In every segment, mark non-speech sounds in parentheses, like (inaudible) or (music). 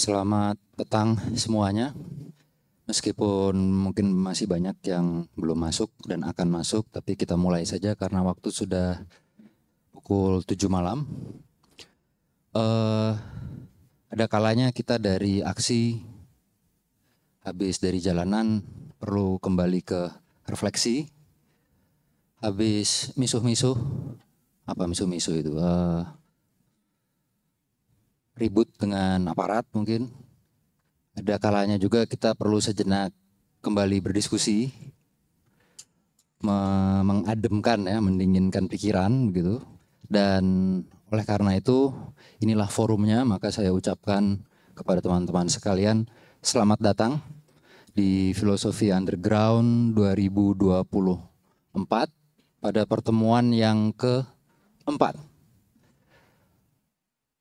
Selamat petang semuanya. Meskipun mungkin masih banyak yang belum masuk dan akan masuk, tapi kita mulai saja karena waktu sudah pukul 7 malam. Uh, ada kalanya kita dari aksi habis dari jalanan perlu kembali ke refleksi habis misuh-misuh apa misuh-misuh itu uh, ribut dengan aparat mungkin. Ada kalanya juga kita perlu sejenak kembali berdiskusi, mengademkan ya, mendinginkan pikiran begitu. Dan oleh karena itu inilah forumnya maka saya ucapkan kepada teman-teman sekalian selamat datang di Filosofi Underground 2024 pada pertemuan yang keempat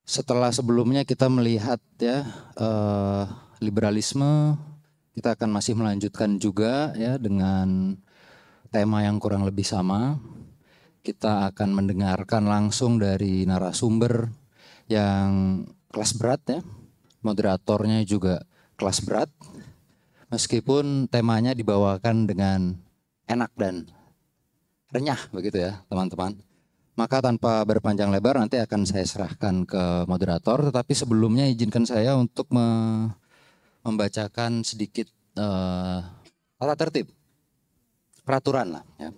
setelah sebelumnya kita melihat ya eh, liberalisme kita akan masih melanjutkan juga ya dengan tema yang kurang lebih sama kita akan mendengarkan langsung dari narasumber yang kelas berat ya moderatornya juga kelas berat meskipun temanya dibawakan dengan enak dan renyah begitu ya teman-teman maka tanpa berpanjang lebar nanti akan saya serahkan ke moderator. Tetapi sebelumnya izinkan saya untuk me membacakan sedikit uh, tata tertib peraturan lah. Ya.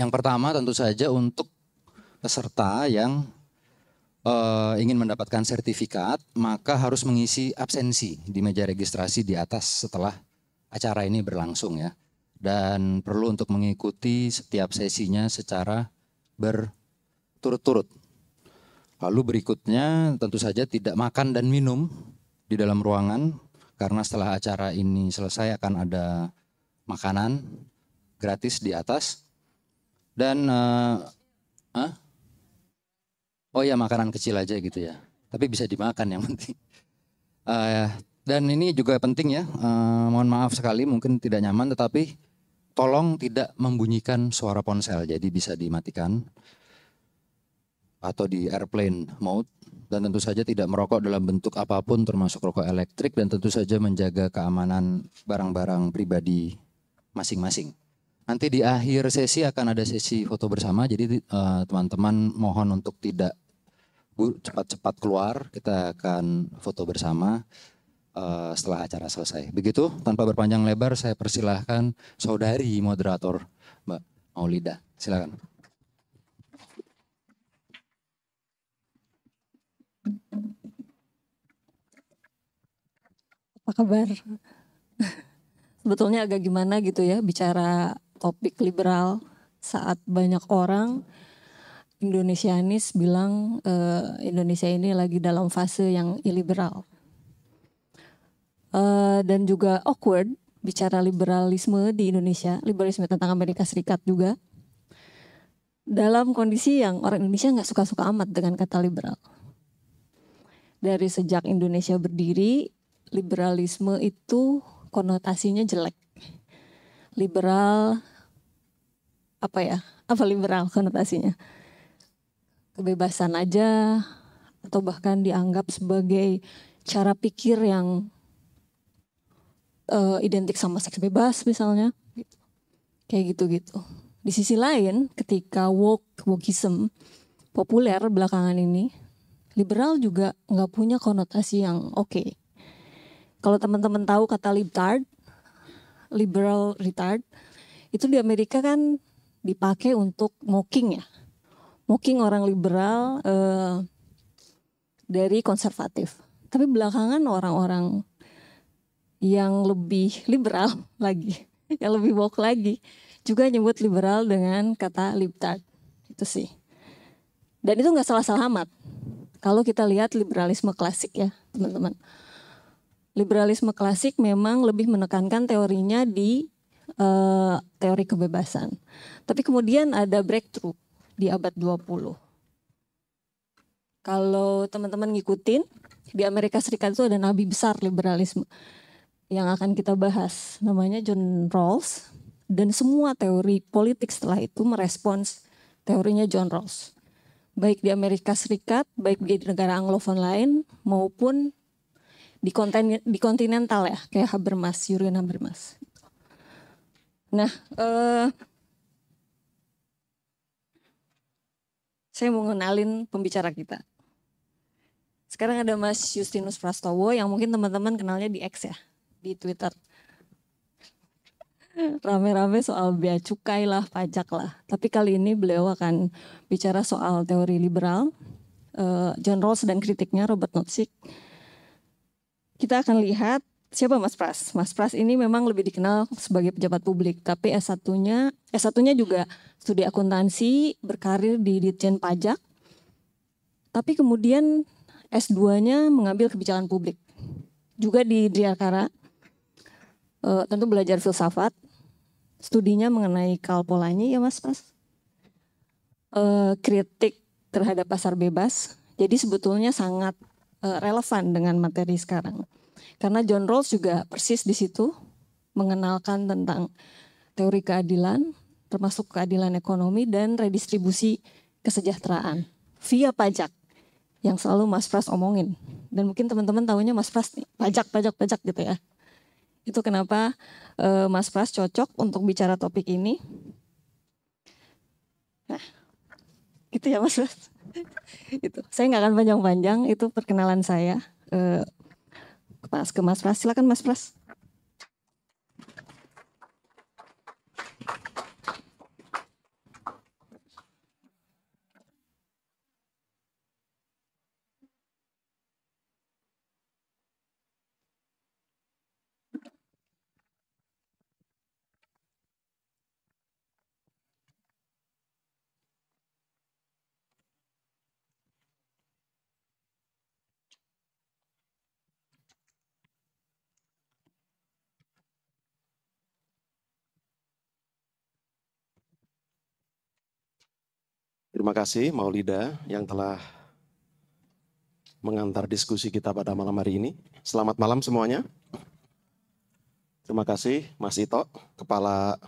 Yang pertama tentu saja untuk peserta yang uh, ingin mendapatkan sertifikat maka harus mengisi absensi di meja registrasi di atas setelah acara ini berlangsung ya. Dan perlu untuk mengikuti setiap sesinya secara ber berturut-turut. Lalu berikutnya tentu saja tidak makan dan minum di dalam ruangan karena setelah acara ini selesai akan ada makanan gratis di atas dan uh, eh, huh? Eh? oh ya makanan kecil aja gitu ya tapi bisa dimakan yang penting uh, (laughs) dan ini juga penting ya uh, mohon maaf sekali mungkin tidak nyaman tetapi tolong tidak membunyikan suara ponsel jadi bisa dimatikan atau di airplane mode dan tentu saja tidak merokok dalam bentuk apapun termasuk rokok elektrik dan tentu saja menjaga keamanan barang-barang pribadi masing-masing. Nanti di akhir sesi akan ada sesi foto bersama jadi eh, teman-teman uh, mohon untuk tidak cepat-cepat keluar kita akan foto bersama uh, setelah acara selesai. Begitu tanpa berpanjang lebar saya persilahkan saudari moderator Mbak Maulida silakan. Apa kabar? Sebetulnya agak gimana gitu ya bicara topik liberal saat banyak orang Indonesianis bilang e, Indonesia ini lagi dalam fase yang iliberal. e, dan juga awkward bicara liberalisme di Indonesia, liberalisme tentang Amerika Serikat juga. Dalam kondisi yang orang Indonesia nggak suka-suka amat dengan kata liberal dari sejak Indonesia berdiri, liberalisme itu konotasinya jelek. Liberal apa ya? Apa liberal konotasinya? Kebebasan aja atau bahkan dianggap sebagai cara pikir yang uh, identik sama seks bebas misalnya. Gitu. Kayak gitu-gitu. Di sisi lain, ketika woke, wokeism populer belakangan ini, liberal juga nggak punya konotasi yang oke. Okay. Kalau teman-teman tahu kata libtard, liberal retard, itu di Amerika kan dipakai untuk mocking ya, mocking orang liberal eh, dari konservatif. Tapi belakangan orang-orang yang lebih liberal (laughs) lagi, yang lebih woke lagi, juga nyebut liberal dengan kata libtard itu sih. Dan itu nggak salah-salah amat kalau kita lihat liberalisme klasik ya, teman-teman. Liberalisme klasik memang lebih menekankan teorinya di uh, teori kebebasan. Tapi kemudian ada breakthrough di abad 20. Kalau teman-teman ngikutin, di Amerika Serikat itu ada nabi besar liberalisme yang akan kita bahas namanya John Rawls dan semua teori politik setelah itu merespons teorinya John Rawls baik di Amerika Serikat, baik di negara Anglofon lain maupun di konten di kontinental ya, kayak Habermas, Yurian Habermas. Nah, eh, saya mau ngenalin pembicara kita. Sekarang ada Mas Justinus Prastowo yang mungkin teman-teman kenalnya di X ya, di Twitter rame-rame soal bea cukai lah, pajak lah. Tapi kali ini beliau akan bicara soal teori liberal, uh, John Rawls dan kritiknya Robert Nozick. Kita akan lihat siapa Mas Pras. Mas Pras ini memang lebih dikenal sebagai pejabat publik, tapi S1-nya S1-nya juga studi akuntansi, berkarir di Ditjen Pajak. Tapi kemudian S2-nya mengambil kebijakan publik. Juga di Driakara, eh, tentu belajar filsafat, studinya mengenai kalpolanya ya mas mas e, eh, kritik terhadap pasar bebas jadi sebetulnya sangat e, relevan dengan materi sekarang karena John Rawls juga persis di situ mengenalkan tentang teori keadilan termasuk keadilan ekonomi dan redistribusi kesejahteraan via pajak yang selalu Mas Pras omongin dan mungkin teman-teman tahunya Mas Pras nih pajak pajak pajak gitu ya itu kenapa uh, Mas Pras cocok untuk bicara topik ini. Nah, gitu ya Mas Pras. (laughs) itu. Saya nggak akan panjang-panjang, itu perkenalan saya. Uh, ke Mas Pras, silakan Mas Pras. Terima kasih Maulida yang telah mengantar diskusi kita pada malam hari ini. Selamat malam semuanya. Terima kasih Mas Ito, Kepala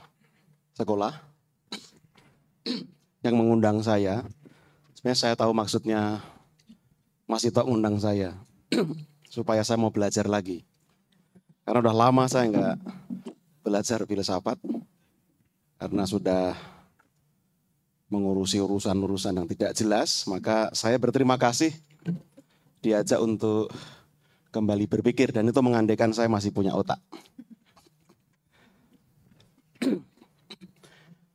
Sekolah yang mengundang saya. Sebenarnya saya tahu maksudnya Mas Ito mengundang saya (clears throat) supaya saya mau belajar lagi. Karena udah lama saya nggak belajar filsafat karena sudah mengurusi urusan-urusan yang tidak jelas, maka saya berterima kasih diajak untuk kembali berpikir dan itu mengandaikan saya masih punya otak.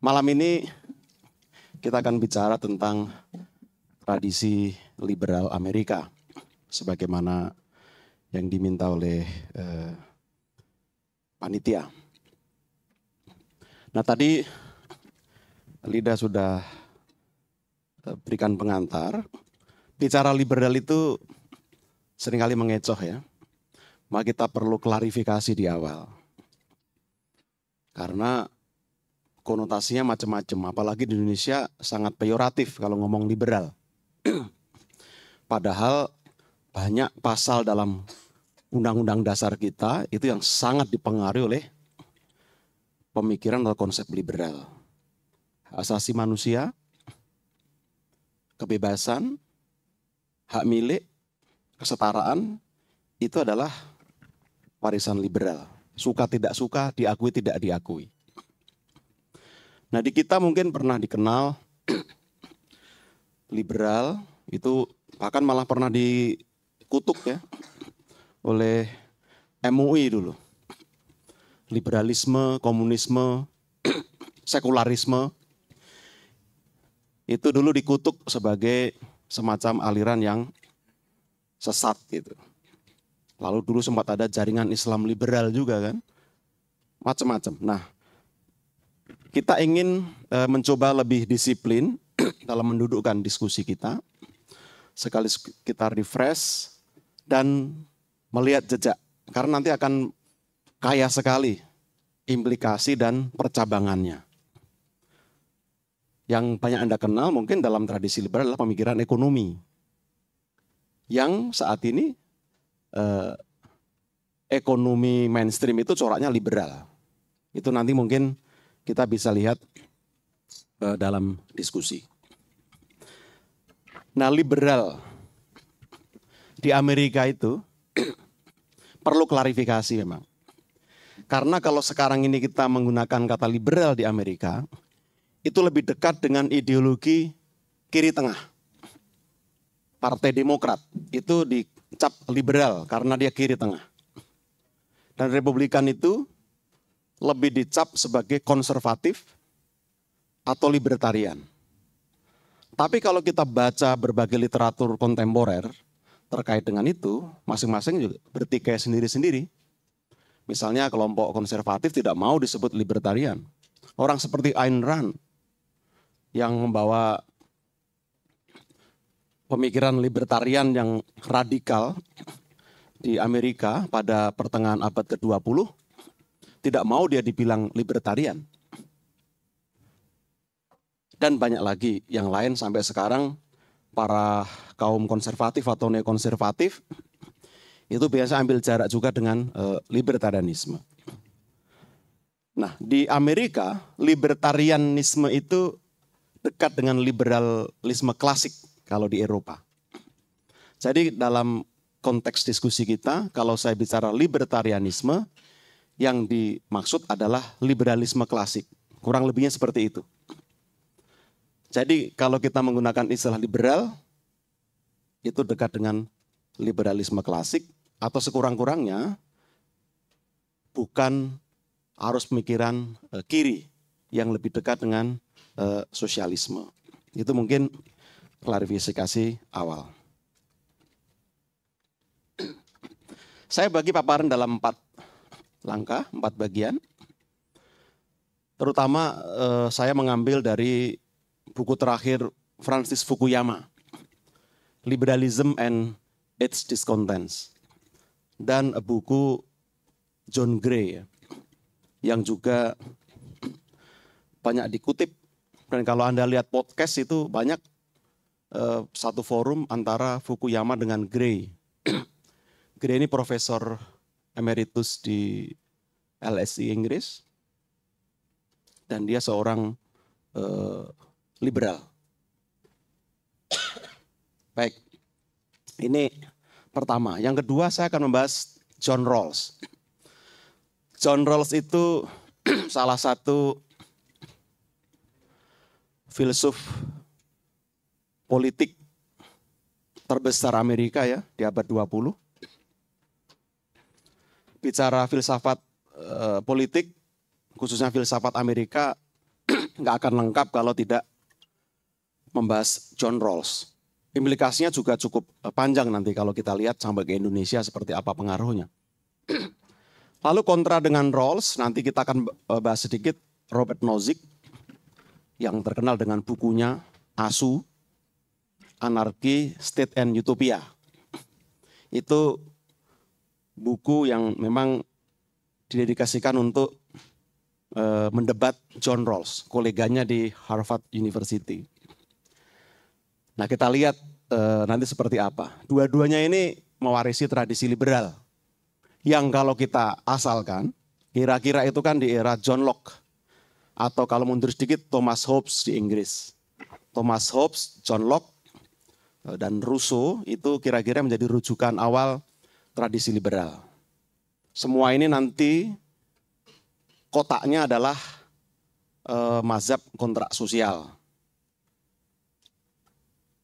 Malam ini kita akan bicara tentang tradisi liberal Amerika sebagaimana yang diminta oleh eh, panitia. Nah, tadi Lida sudah eh, berikan pengantar. Bicara liberal itu seringkali mengecoh ya. Maka kita perlu klarifikasi di awal. Karena konotasinya macam-macam. Apalagi di Indonesia sangat peyoratif kalau ngomong liberal. (clears throat) Padahal banyak pasal dalam undang-undang dasar kita itu yang sangat dipengaruhi oleh pemikiran atau konsep liberal asasi manusia, kebebasan, hak milik, kesetaraan, itu adalah warisan liberal. Suka tidak suka, diakui tidak diakui. Nah di kita mungkin pernah dikenal (clears throat) liberal, itu bahkan malah pernah dikutuk ya oleh MUI dulu. Liberalisme, komunisme, (clears throat) sekularisme, itu dulu dikutuk sebagai semacam aliran yang sesat gitu. Lalu dulu sempat ada jaringan Islam liberal juga kan. Macam-macam. Nah, kita ingin e, mencoba lebih disiplin (clears throat) dalam mendudukkan diskusi kita. Sekali kita refresh dan melihat jejak. Karena nanti akan kaya sekali implikasi dan percabangannya yang banyak Anda kenal mungkin dalam tradisi liberal adalah pemikiran ekonomi. Yang saat ini eh, ekonomi mainstream itu coraknya liberal. Itu nanti mungkin kita bisa lihat eh, dalam diskusi. Nah liberal di Amerika itu (clears throat) perlu klarifikasi memang. Karena kalau sekarang ini kita menggunakan kata liberal di Amerika, itu lebih dekat dengan ideologi kiri tengah. Partai Demokrat itu dicap liberal karena dia kiri tengah. Dan Republikan itu lebih dicap sebagai konservatif atau libertarian. Tapi kalau kita baca berbagai literatur kontemporer terkait dengan itu, masing-masing juga bertikai sendiri-sendiri. Misalnya kelompok konservatif tidak mau disebut libertarian. Orang seperti Ayn Rand yang membawa pemikiran libertarian yang radikal di Amerika pada pertengahan abad ke-20 tidak mau dia dibilang libertarian. Dan banyak lagi yang lain sampai sekarang para kaum konservatif atau neokonservatif itu biasa ambil jarak juga dengan e, libertarianisme. Nah, di Amerika libertarianisme itu dekat dengan liberalisme klasik kalau di Eropa. Jadi dalam konteks diskusi kita, kalau saya bicara libertarianisme, yang dimaksud adalah liberalisme klasik. Kurang lebihnya seperti itu. Jadi kalau kita menggunakan istilah liberal, itu dekat dengan liberalisme klasik, atau sekurang-kurangnya bukan arus pemikiran eh, kiri yang lebih dekat dengan uh, sosialisme. Itu mungkin klarifikasi awal. Saya bagi paparan dalam empat langkah, empat bagian. Terutama eh, saya mengambil dari buku terakhir Francis Fukuyama, Liberalism and Its Discontents, dan buku John Gray yang juga banyak dikutip dan kalau Anda lihat podcast itu banyak uh, satu forum antara Fukuyama dengan Gray. (clears throat) Gray ini profesor emeritus di LSI Inggris. Dan dia seorang uh, liberal. (clears throat) Baik, ini pertama. Yang kedua saya akan membahas John Rawls. (clears throat) John Rawls itu salah satu filsuf politik terbesar Amerika ya di abad 20. Bicara filsafat eh, politik, khususnya filsafat Amerika, (clears throat) nggak akan lengkap kalau tidak membahas John Rawls. Implikasinya juga cukup eh, panjang nanti kalau kita lihat sampai ke Indonesia seperti apa pengaruhnya. (clears throat) Lalu kontra dengan Rawls, nanti kita akan eh, bahas sedikit Robert Nozick, yang terkenal dengan bukunya Asu Anarki State and Utopia. Itu buku yang memang didedikasikan untuk eh, mendebat John Rawls, koleganya di Harvard University. Nah, kita lihat uh, nanti seperti apa. Dua-duanya ini mewarisi tradisi liberal yang kalau kita asalkan, kira-kira itu kan di era John Locke atau kalau mundur sedikit Thomas Hobbes di Inggris. Thomas Hobbes, John Locke, eh, dan Rousseau itu kira-kira menjadi rujukan awal tradisi liberal. Semua ini nanti kotaknya adalah eh, mazhab kontrak sosial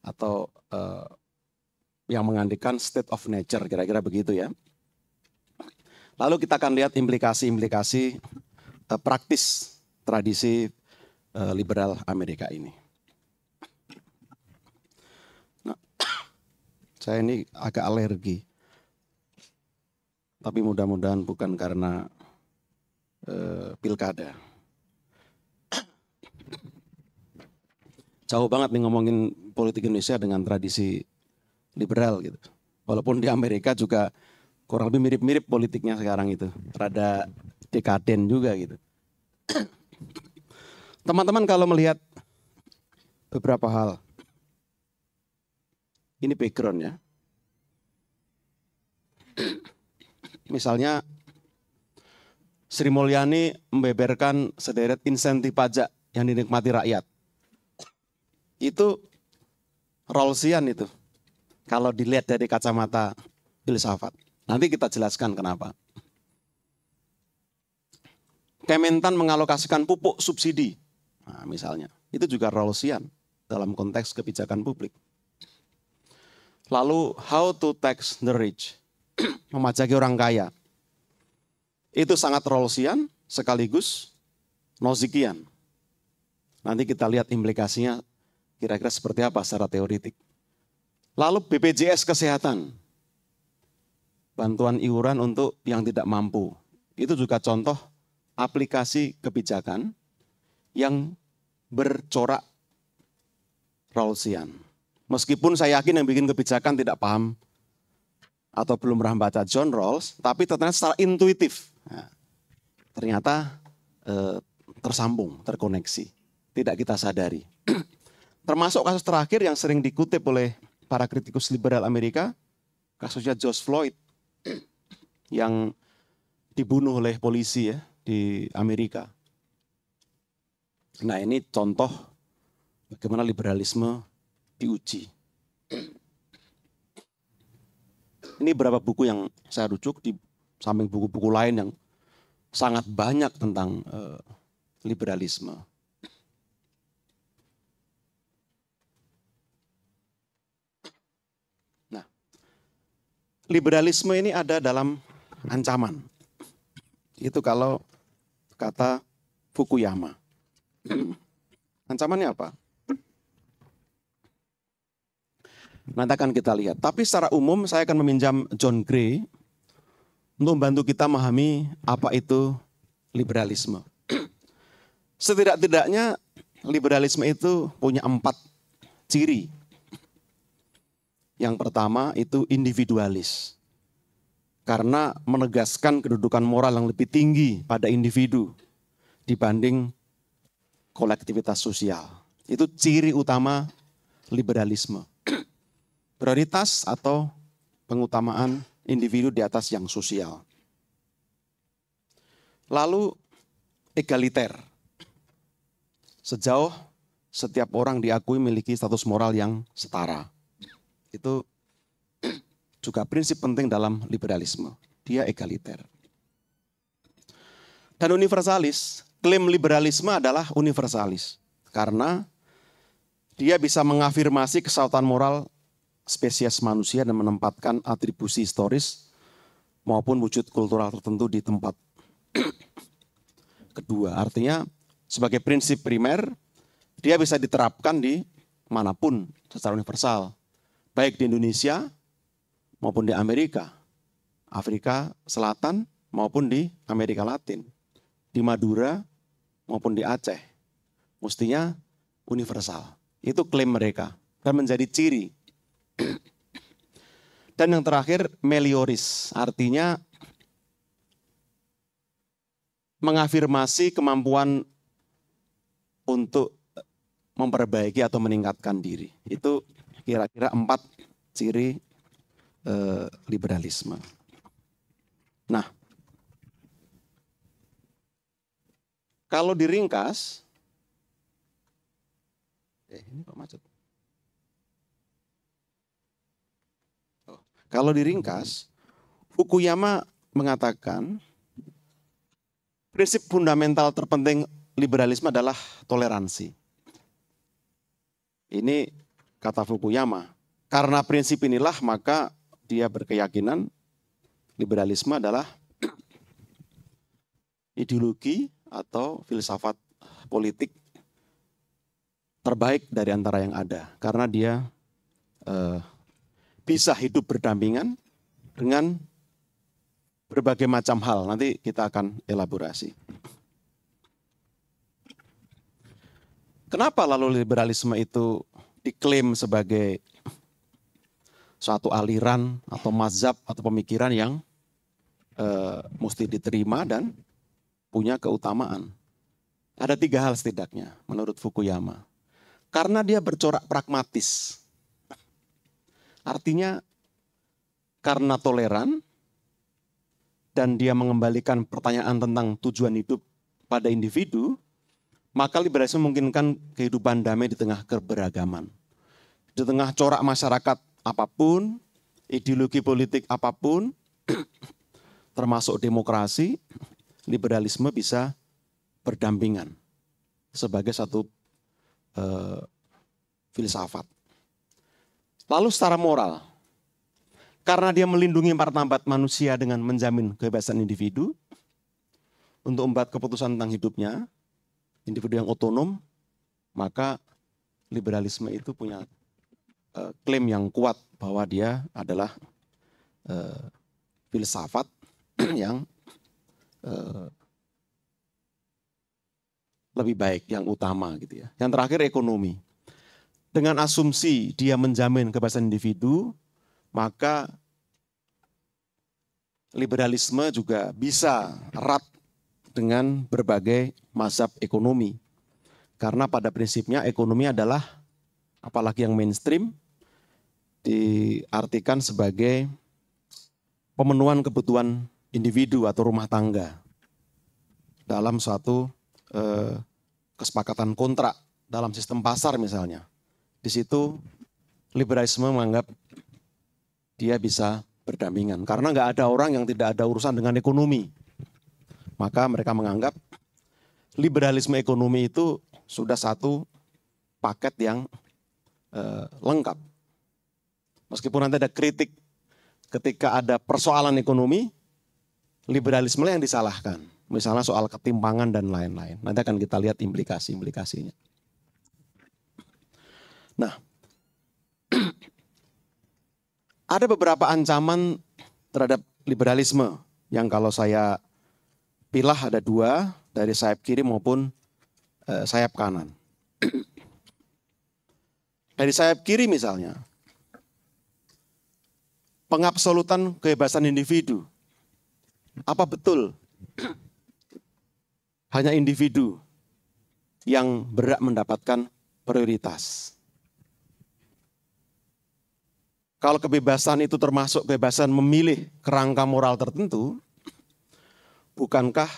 atau eh, yang mengandikan state of nature kira-kira begitu ya. Lalu kita akan lihat implikasi-implikasi eh, praktis tradisi eh, liberal Amerika ini. Nah, (coughs) saya ini agak alergi, tapi mudah-mudahan bukan karena eh, pilkada. Jauh banget nih ngomongin politik Indonesia dengan tradisi liberal gitu. Walaupun di Amerika juga kurang lebih mirip-mirip politiknya sekarang itu. Rada dekaden juga gitu. (coughs) Teman-teman kalau melihat beberapa hal, ini background ya. Misalnya Sri Mulyani membeberkan sederet insentif pajak yang dinikmati rakyat. Itu Rolsian itu. Kalau dilihat dari kacamata filsafat. Nanti kita jelaskan kenapa. Kementan mengalokasikan pupuk subsidi. Nah, misalnya, itu juga rolesian dalam konteks kebijakan publik. Lalu how to tax the rich, (clears throat) memajaki orang kaya. Itu sangat rolesian sekaligus Nozikian. Nanti kita lihat implikasinya kira-kira seperti apa secara teoritik. Lalu BPJS Kesehatan, bantuan iuran untuk yang tidak mampu. Itu juga contoh aplikasi kebijakan yang bercorak Rawlsian. Meskipun saya yakin yang bikin kebijakan tidak paham atau belum pernah baca John Rawls, tapi ternyata secara intuitif nah, ternyata eh, tersambung, terkoneksi, tidak kita sadari. (clears throat) Termasuk kasus terakhir yang sering dikutip oleh para kritikus liberal Amerika, kasusnya George Floyd (clears throat) yang dibunuh oleh polisi ya di Amerika. Nah ini contoh bagaimana liberalisme diuji. Ini beberapa buku yang saya rujuk di samping buku-buku lain yang sangat banyak tentang eh, liberalisme. Nah, liberalisme ini ada dalam ancaman. Itu kalau kata Fukuyama. Ancamannya apa? Nanti akan kita lihat. Tapi secara umum saya akan meminjam John Gray untuk membantu kita memahami apa itu liberalisme. Setidak-tidaknya liberalisme itu punya empat ciri. Yang pertama itu individualis karena menegaskan kedudukan moral yang lebih tinggi pada individu dibanding kolektivitas sosial. Itu ciri utama liberalisme. (clears throat) Prioritas atau pengutamaan individu di atas yang sosial. Lalu egaliter. Sejauh setiap orang diakui memiliki status moral yang setara. Itu juga prinsip penting dalam liberalisme. Dia egaliter. Dan universalis, klaim liberalisme adalah universalis. Karena dia bisa mengafirmasi kesautan moral spesies manusia dan menempatkan atribusi historis maupun wujud kultural tertentu di tempat. Kedua, artinya sebagai prinsip primer, dia bisa diterapkan di manapun secara universal. Baik di Indonesia maupun di Amerika, Afrika Selatan maupun di Amerika Latin, di Madura maupun di Aceh. Mestinya universal. Itu klaim mereka dan menjadi ciri. Dan yang terakhir melioris, artinya mengafirmasi kemampuan untuk memperbaiki atau meningkatkan diri. Itu kira-kira empat ciri Eh, liberalisme. Nah, kalau diringkas, eh, ini kok macet. Oh, kalau diringkas, Fukuyama mengatakan prinsip fundamental terpenting liberalisme adalah toleransi. Ini kata Fukuyama. Karena prinsip inilah maka dia berkeyakinan liberalisme adalah ideologi atau filsafat politik terbaik dari antara yang ada karena dia eh, bisa hidup berdampingan dengan berbagai macam hal. Nanti kita akan elaborasi. Kenapa lalu liberalisme itu diklaim sebagai suatu aliran atau mazhab atau pemikiran yang e, mesti diterima dan punya keutamaan. Ada tiga hal setidaknya menurut Fukuyama. Karena dia bercorak pragmatis. Artinya karena toleran dan dia mengembalikan pertanyaan tentang tujuan hidup pada individu, maka liberalisme memungkinkan kehidupan damai di tengah keberagaman. Di tengah corak masyarakat apapun, ideologi politik apapun, (clears throat) termasuk demokrasi, liberalisme bisa berdampingan sebagai satu eh, filsafat. Lalu secara moral, karena dia melindungi martabat manusia dengan menjamin kebebasan individu untuk membuat keputusan tentang hidupnya, individu yang otonom, maka liberalisme itu punya Eh, klaim yang kuat bahwa dia adalah uh, filsafat (clears throat) yang uh, lebih baik, yang utama gitu ya. Yang terakhir ekonomi. Dengan asumsi dia menjamin kebebasan individu, maka liberalisme juga bisa erat dengan berbagai mazhab ekonomi. Karena pada prinsipnya ekonomi adalah apalagi yang mainstream, diartikan sebagai pemenuhan kebutuhan individu atau rumah tangga dalam suatu eh, kesepakatan kontrak dalam sistem pasar misalnya. Di situ liberalisme menganggap dia bisa berdampingan karena nggak ada orang yang tidak ada urusan dengan ekonomi. Maka mereka menganggap liberalisme ekonomi itu sudah satu paket yang eh, lengkap. Meskipun nanti ada kritik ketika ada persoalan ekonomi, liberalisme yang disalahkan. Misalnya soal ketimpangan dan lain-lain. Nanti akan kita lihat implikasi-implikasinya. Nah, (clears throat) ada beberapa ancaman terhadap liberalisme yang kalau saya pilah ada dua dari sayap kiri maupun eh, sayap kanan. (clears throat) dari sayap kiri misalnya. Pengabsolutan kebebasan individu. Apa betul hanya individu yang berhak mendapatkan prioritas? Kalau kebebasan itu termasuk kebebasan memilih kerangka moral tertentu, bukankah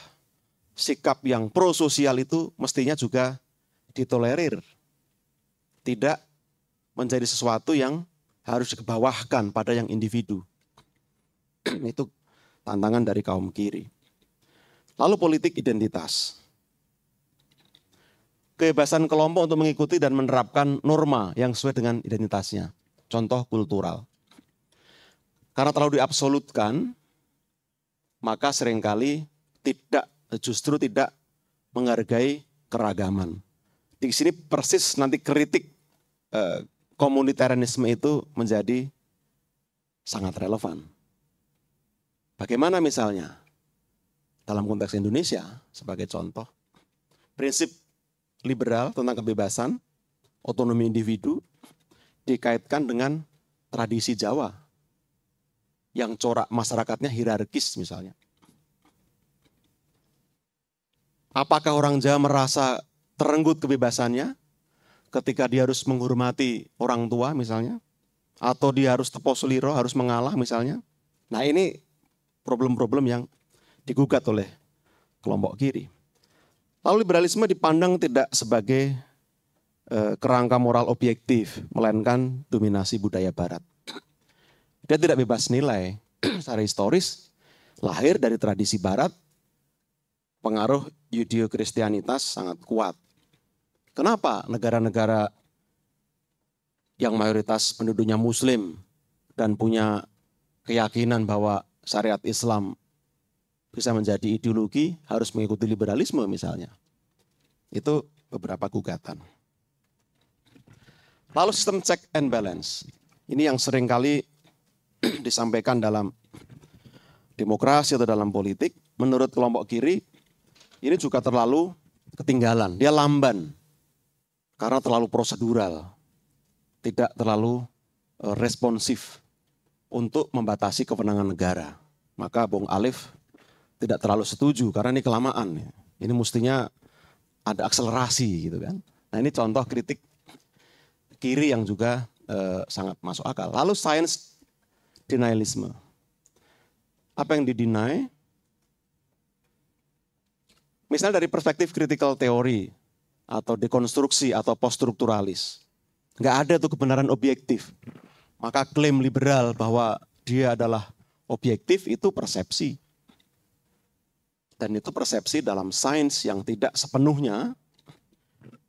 sikap yang pro sosial itu mestinya juga ditolerir? Tidak menjadi sesuatu yang harus dikebawahkan pada yang individu. (clears throat) Itu tantangan dari kaum kiri. Lalu politik identitas. Kebebasan kelompok untuk mengikuti dan menerapkan norma yang sesuai dengan identitasnya. Contoh kultural. Karena terlalu diabsolutkan, maka seringkali tidak justru tidak menghargai keragaman. Di sini persis nanti kritik eh, komunitarianisme itu menjadi sangat relevan. Bagaimana misalnya dalam konteks Indonesia sebagai contoh prinsip liberal tentang kebebasan, otonomi individu dikaitkan dengan tradisi Jawa yang corak masyarakatnya hierarkis misalnya. Apakah orang Jawa merasa terenggut kebebasannya? ketika dia harus menghormati orang tua misalnya, atau dia harus tepos harus mengalah misalnya. Nah ini problem-problem yang digugat oleh kelompok kiri. Lalu liberalisme dipandang tidak sebagai eh, kerangka moral objektif, melainkan dominasi budaya barat. Dia tidak bebas nilai, (clears throat) secara historis lahir dari tradisi barat, pengaruh judeo kristianitas sangat kuat. Kenapa negara-negara yang mayoritas penduduknya muslim dan punya keyakinan bahwa syariat Islam bisa menjadi ideologi harus mengikuti liberalisme misalnya. Itu beberapa gugatan. Lalu sistem check and balance. Ini yang seringkali (clears throat) disampaikan dalam demokrasi atau dalam politik. Menurut kelompok kiri, ini juga terlalu ketinggalan. Dia lamban karena terlalu prosedural, tidak terlalu e, responsif untuk membatasi kewenangan negara. Maka Bung Alif tidak terlalu setuju karena ini kelamaan. Ya. Ini mestinya ada akselerasi gitu kan. Nah ini contoh kritik kiri yang juga eh, sangat masuk akal. Lalu science denialisme. Apa yang didinai? Misalnya dari perspektif critical theory, atau dekonstruksi atau poststrukturalis. Nggak ada tuh kebenaran objektif. Maka klaim liberal bahwa dia adalah objektif itu persepsi. Dan itu persepsi dalam sains yang tidak sepenuhnya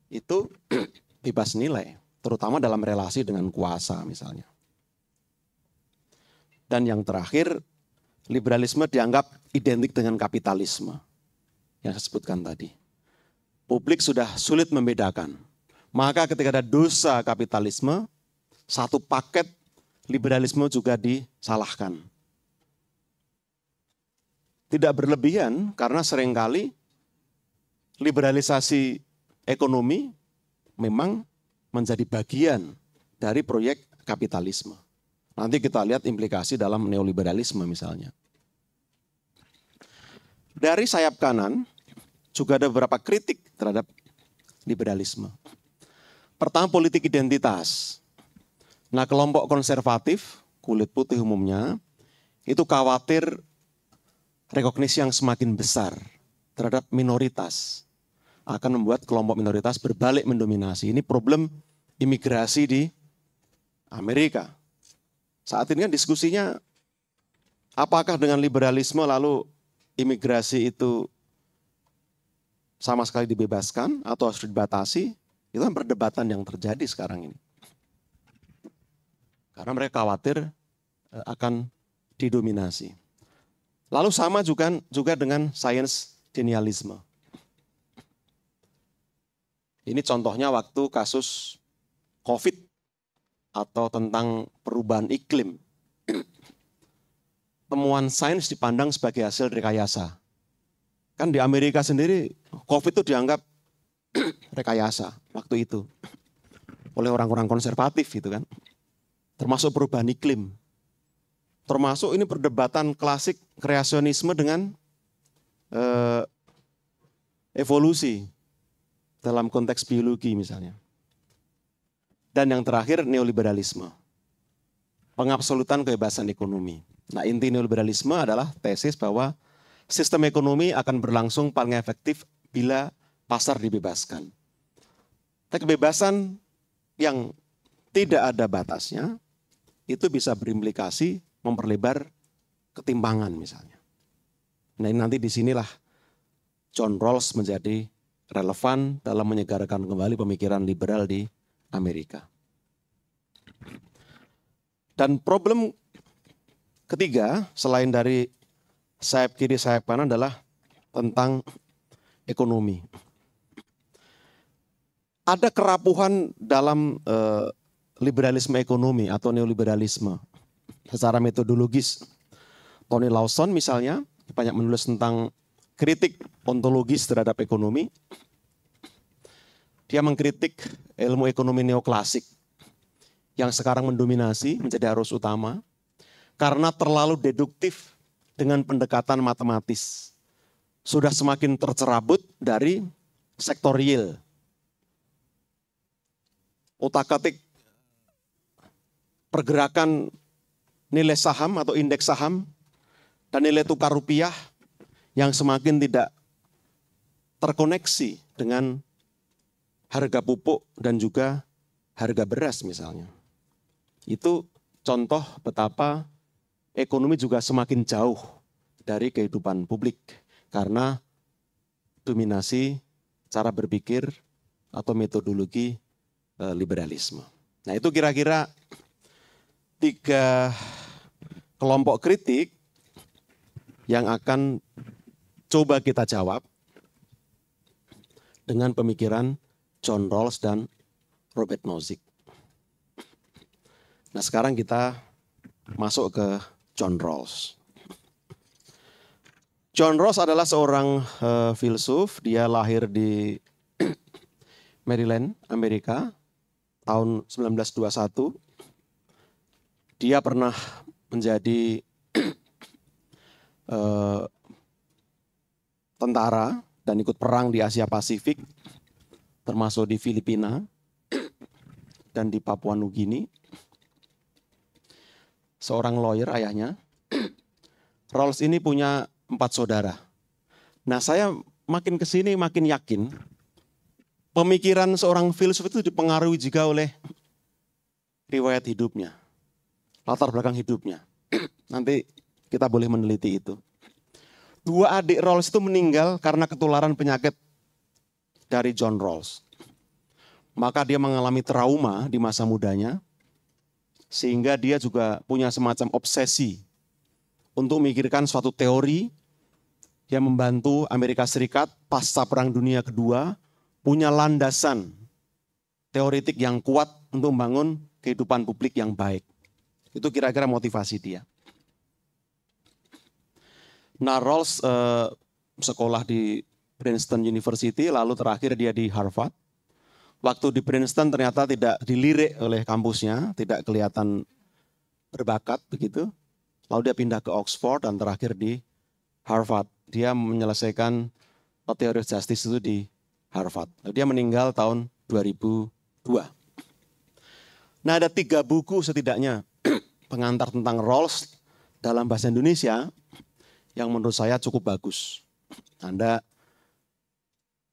itu (clears throat) bebas nilai, terutama dalam relasi dengan kuasa misalnya. Dan yang terakhir, liberalisme dianggap identik dengan kapitalisme yang saya sebutkan tadi publik sudah sulit membedakan. Maka ketika ada dosa kapitalisme, satu paket liberalisme juga disalahkan. Tidak berlebihan karena seringkali liberalisasi ekonomi memang menjadi bagian dari proyek kapitalisme. Nanti kita lihat implikasi dalam neoliberalisme misalnya. Dari sayap kanan, juga ada beberapa kritik terhadap liberalisme. Pertama politik identitas. Nah kelompok konservatif, kulit putih umumnya, itu khawatir rekognisi yang semakin besar terhadap minoritas akan membuat kelompok minoritas berbalik mendominasi. Ini problem imigrasi di Amerika. Saat ini kan diskusinya apakah dengan liberalisme lalu imigrasi itu sama sekali dibebaskan atau harus dibatasi, itu kan perdebatan yang terjadi sekarang ini. Karena mereka khawatir eh, akan didominasi. Lalu sama juga, juga dengan sains genialisme. Ini contohnya waktu kasus COVID atau tentang perubahan iklim. (clears throat) Temuan sains dipandang sebagai hasil rekayasa Kan di Amerika sendiri COVID itu dianggap (clears throat) rekayasa waktu itu oleh orang-orang konservatif gitu kan. Termasuk perubahan iklim. Termasuk ini perdebatan klasik kreasionisme dengan eh, evolusi dalam konteks biologi misalnya. Dan yang terakhir neoliberalisme. Pengabsolutan kebebasan ekonomi. Nah inti neoliberalisme adalah tesis bahwa sistem ekonomi akan berlangsung paling efektif bila pasar dibebaskan. Tapi kebebasan yang tidak ada batasnya itu bisa berimplikasi memperlebar ketimpangan misalnya. Nah ini nanti disinilah John Rawls menjadi relevan dalam menyegarkan kembali pemikiran liberal di Amerika. Dan problem ketiga selain dari sayap kiri sayap kanan adalah tentang ekonomi. Ada kerapuhan dalam eh, liberalisme ekonomi atau neoliberalisme secara metodologis. Tony Lawson misalnya banyak menulis tentang kritik ontologis terhadap ekonomi. Dia mengkritik ilmu ekonomi neoklasik yang sekarang mendominasi menjadi arus utama karena terlalu deduktif dengan pendekatan matematis. Sudah semakin tercerabut dari sektor real. Otak-atik pergerakan nilai saham atau indeks saham dan nilai tukar rupiah yang semakin tidak terkoneksi dengan harga pupuk dan juga harga beras misalnya. Itu contoh betapa ekonomi juga semakin jauh dari kehidupan publik karena dominasi cara berpikir atau metodologi e, liberalisme. Nah itu kira-kira tiga kelompok kritik yang akan coba kita jawab dengan pemikiran John Rawls dan Robert Nozick. Nah sekarang kita masuk ke John Rawls. John Rawls adalah seorang uh, filsuf. Dia lahir di (clears throat) Maryland, Amerika, tahun 1921. Dia pernah menjadi uh, (clears throat) tentara dan ikut perang di Asia Pasifik, termasuk di Filipina (clears throat) dan di Papua Nugini seorang lawyer ayahnya. Rawls (clears throat) ini punya empat saudara. Nah saya makin kesini makin yakin pemikiran seorang filsuf itu dipengaruhi juga oleh riwayat hidupnya, latar belakang hidupnya. (clears throat) Nanti kita boleh meneliti itu. Dua adik Rawls itu meninggal karena ketularan penyakit dari John Rawls. Maka dia mengalami trauma di masa mudanya sehingga dia juga punya semacam obsesi untuk memikirkan suatu teori yang membantu Amerika Serikat pasca Perang Dunia Kedua punya landasan teoretik yang kuat untuk membangun kehidupan publik yang baik. Itu kira-kira motivasi dia. Nah, Rawls eh, sekolah di Princeton University, lalu terakhir dia di Harvard waktu di Princeton ternyata tidak dilirik oleh kampusnya, tidak kelihatan berbakat begitu. Lalu dia pindah ke Oxford dan terakhir di Harvard. Dia menyelesaikan teori justice itu di Harvard. Lalu dia meninggal tahun 2002. Nah ada tiga buku setidaknya (clears throat) pengantar tentang Rawls dalam bahasa Indonesia yang menurut saya cukup bagus. Anda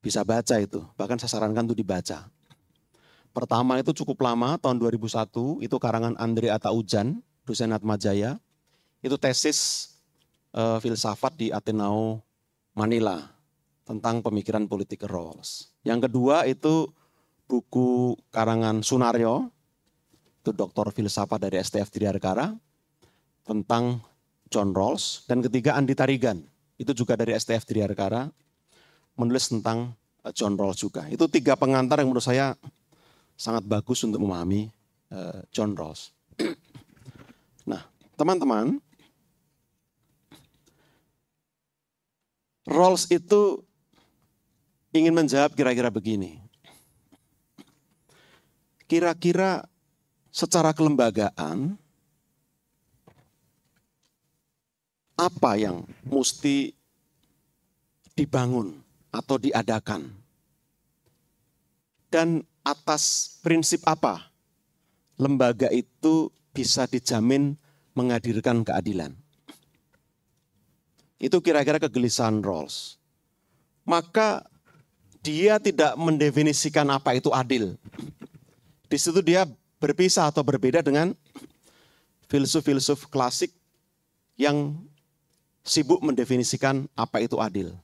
bisa baca itu, bahkan saya sarankan itu dibaca. Pertama itu cukup lama, tahun 2001, itu karangan Andre Ataujan, dosen Atmajaya. Itu tesis uh, filsafat di Ateneo Manila tentang pemikiran politik Rawls. Yang kedua itu buku karangan Sunario, itu doktor filsafat dari STF Triarkara, tentang John Rawls. Dan ketiga Andi Tarigan, itu juga dari STF Triarkara, menulis tentang eh, John Rawls juga. Itu tiga pengantar yang menurut saya sangat bagus untuk memahami eh, John Ross. nah, teman-teman, Rawls itu ingin menjawab kira-kira begini. Kira-kira secara kelembagaan apa yang mesti dibangun atau diadakan? Dan atas prinsip apa lembaga itu bisa dijamin menghadirkan keadilan. Itu kira-kira kegelisahan Rawls. Maka dia tidak mendefinisikan apa itu adil. Di situ dia berpisah atau berbeda dengan filsuf-filsuf klasik yang sibuk mendefinisikan apa itu adil.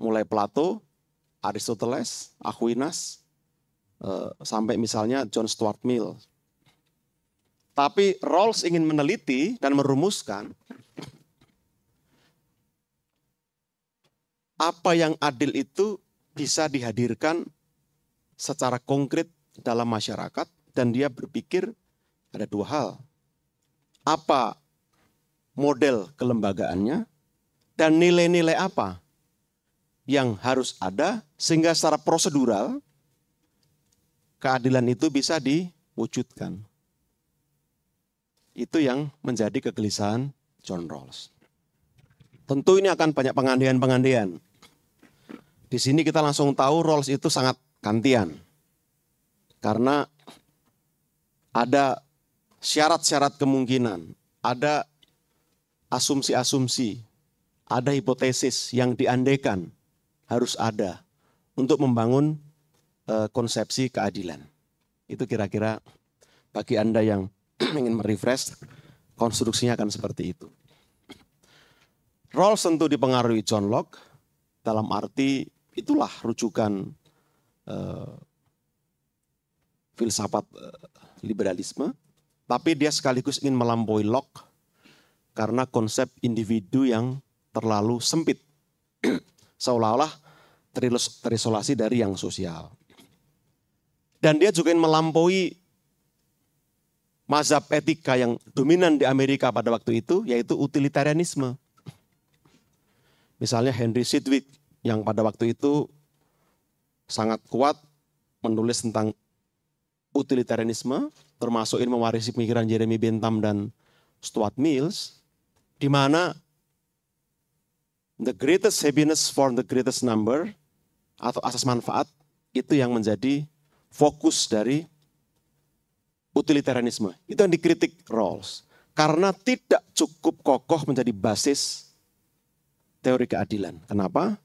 Mulai Plato, Aristoteles, Aquinas, Eh, sampai misalnya John Stuart Mill. Tapi Rawls ingin meneliti dan merumuskan apa yang adil itu bisa dihadirkan secara konkret dalam masyarakat dan dia berpikir ada dua hal. Apa model kelembagaannya dan nilai-nilai apa yang harus ada sehingga secara prosedural keadilan itu bisa diwujudkan. Itu yang menjadi kegelisahan John Rawls. Tentu ini akan banyak pengandaian-pengandaian. Di sini kita langsung tahu Rawls itu sangat kantian. Karena ada syarat-syarat kemungkinan, ada asumsi-asumsi, ada hipotesis yang diandekan harus ada untuk membangun Eh, konsepsi keadilan. Itu kira-kira bagi Anda yang (clears throat) ingin merefresh, konstruksinya akan seperti itu. Rawls tentu dipengaruhi John Locke dalam arti itulah rujukan uh, filsafat uh, liberalisme, tapi dia sekaligus ingin melampaui Locke karena konsep individu yang terlalu sempit, (clears throat) seolah-olah terisolasi dari yang sosial. Dan dia juga ingin melampaui mazhab etika yang dominan di Amerika pada waktu itu, yaitu utilitarianisme. Misalnya Henry Sidwick yang pada waktu itu sangat kuat menulis tentang utilitarianisme, termasuk ini mewarisi pemikiran Jeremy Bentham dan Stuart Mills, di mana the greatest happiness for the greatest number atau asas manfaat itu yang menjadi fokus dari utilitarianisme. Itu yang dikritik Rawls. Karena tidak cukup kokoh menjadi basis teori keadilan. Kenapa?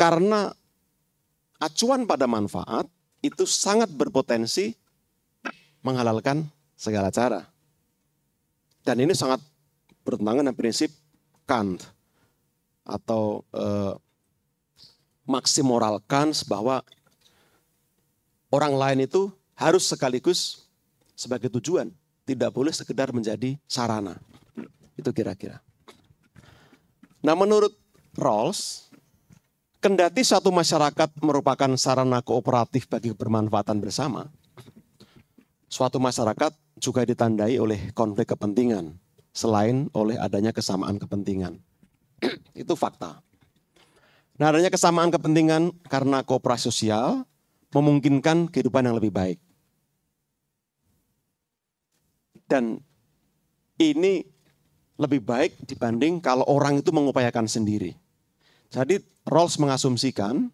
Karena acuan pada manfaat itu sangat berpotensi menghalalkan segala cara. Dan ini sangat bertentangan dengan prinsip Kant atau eh, maksim bahwa orang lain itu harus sekaligus sebagai tujuan. Tidak boleh sekedar menjadi sarana. Itu kira-kira. Nah menurut Rawls, kendati satu masyarakat merupakan sarana kooperatif bagi kebermanfaatan bersama, suatu masyarakat juga ditandai oleh konflik kepentingan, selain oleh adanya kesamaan kepentingan. (clears throat) Itu fakta. Nah, adanya kesamaan kepentingan karena kooperasi sosial memungkinkan kehidupan yang lebih baik. Dan ini lebih baik dibanding kalau orang itu mengupayakan sendiri. Jadi Rawls mengasumsikan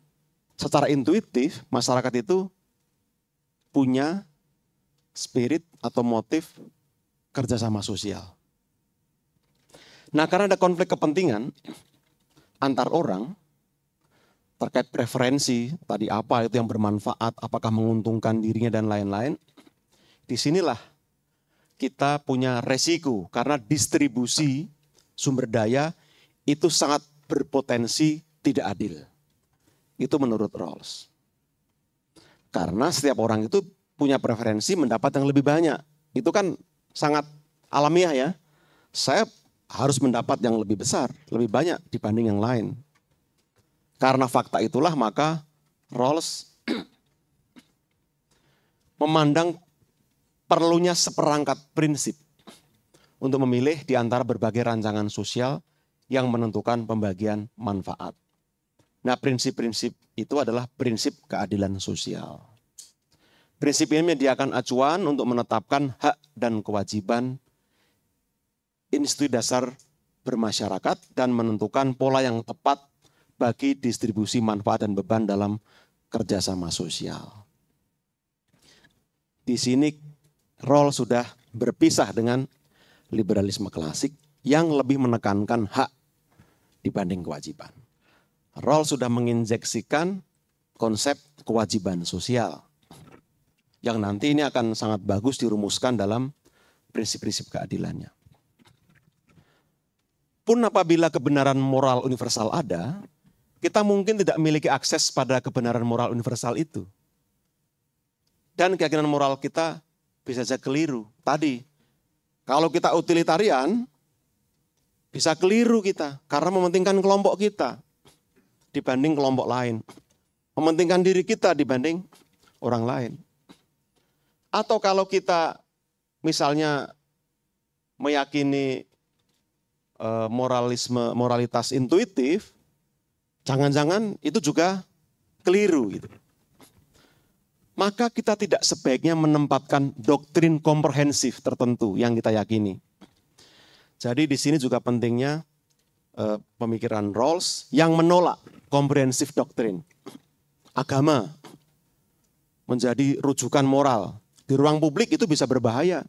secara intuitif masyarakat itu punya spirit atau motif kerjasama sosial. Nah karena ada konflik kepentingan antar orang, terkait preferensi tadi apa itu yang bermanfaat, apakah menguntungkan dirinya dan lain-lain. Disinilah kita punya resiko karena distribusi sumber daya itu sangat berpotensi tidak adil. Itu menurut Rawls. Karena setiap orang itu punya preferensi mendapat yang lebih banyak. Itu kan sangat alamiah ya. Saya harus mendapat yang lebih besar, lebih banyak dibanding yang lain karena fakta itulah maka Rawls memandang perlunya seperangkat prinsip untuk memilih di antara berbagai rancangan sosial yang menentukan pembagian manfaat. Nah, prinsip-prinsip itu adalah prinsip keadilan sosial. Prinsip ini menyediakan acuan untuk menetapkan hak dan kewajiban institusi dasar bermasyarakat dan menentukan pola yang tepat bagi distribusi manfaat dan beban dalam kerjasama sosial. Di sini role sudah berpisah dengan liberalisme klasik yang lebih menekankan hak dibanding kewajiban. Role sudah menginjeksikan konsep kewajiban sosial yang nanti ini akan sangat bagus dirumuskan dalam prinsip-prinsip keadilannya. Pun apabila kebenaran moral universal ada, kita mungkin tidak memiliki akses pada kebenaran moral universal itu. Dan keyakinan moral kita bisa saja keliru. Tadi, kalau kita utilitarian, bisa keliru kita karena mementingkan kelompok kita dibanding kelompok lain. Mementingkan diri kita dibanding orang lain. Atau kalau kita misalnya meyakini eh, moralisme moralitas intuitif, Jangan-jangan itu juga keliru gitu. Maka kita tidak sebaiknya menempatkan doktrin komprehensif tertentu yang kita yakini. Jadi di sini juga pentingnya eh, pemikiran Rawls yang menolak komprehensif doktrin. Agama menjadi rujukan moral. Di ruang publik itu bisa berbahaya.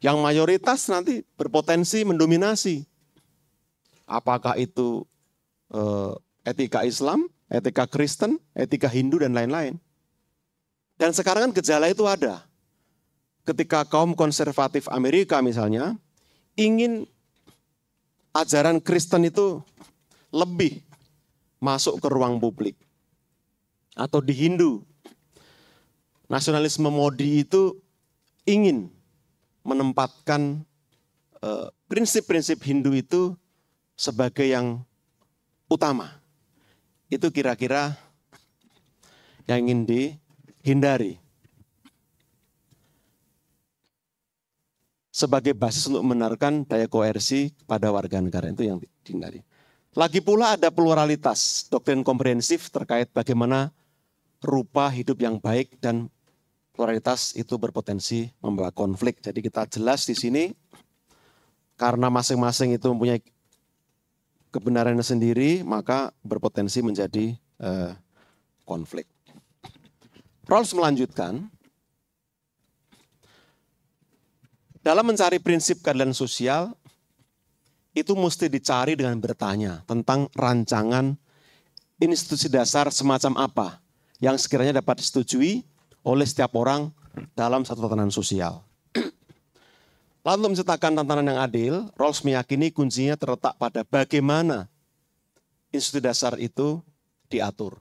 Yang mayoritas nanti berpotensi mendominasi. Apakah itu uh, etika Islam, etika Kristen, etika Hindu dan lain-lain. Dan sekarang kan gejala itu ada. Ketika kaum konservatif Amerika misalnya ingin ajaran Kristen itu lebih masuk ke ruang publik. Atau di Hindu, nasionalisme modi itu ingin menempatkan eh, prinsip-prinsip Hindu itu sebagai yang utama. Itu kira-kira yang ingin dihindari. Sebagai basis untuk membenarkan daya koersi pada warga negara itu yang dihindari. Lagi pula ada pluralitas doktrin komprehensif terkait bagaimana rupa hidup yang baik dan pluralitas itu berpotensi membawa konflik. Jadi kita jelas di sini karena masing-masing itu mempunyai kebenarannya sendiri, maka berpotensi menjadi eh, konflik. Rawls melanjutkan, dalam mencari prinsip keadilan sosial, itu mesti dicari dengan bertanya tentang rancangan institusi dasar semacam apa yang sekiranya dapat disetujui oleh setiap orang dalam satu tatanan sosial. Lalu menciptakan tantangan yang adil, Rawls meyakini kuncinya terletak pada bagaimana institusi dasar itu diatur.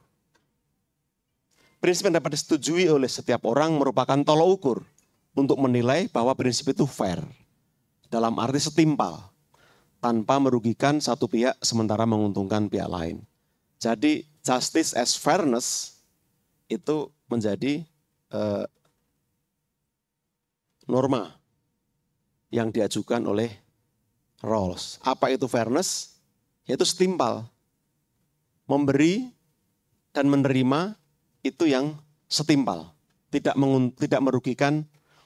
Prinsip yang dapat disetujui oleh setiap orang merupakan tolok ukur untuk menilai bahwa prinsip itu fair. Dalam arti setimpal, tanpa merugikan satu pihak sementara menguntungkan pihak lain. Jadi justice as fairness itu menjadi uh, norma yang diajukan oleh Rawls. Apa itu fairness? Yaitu setimpal. Memberi dan menerima itu yang setimpal. Tidak tidak merugikan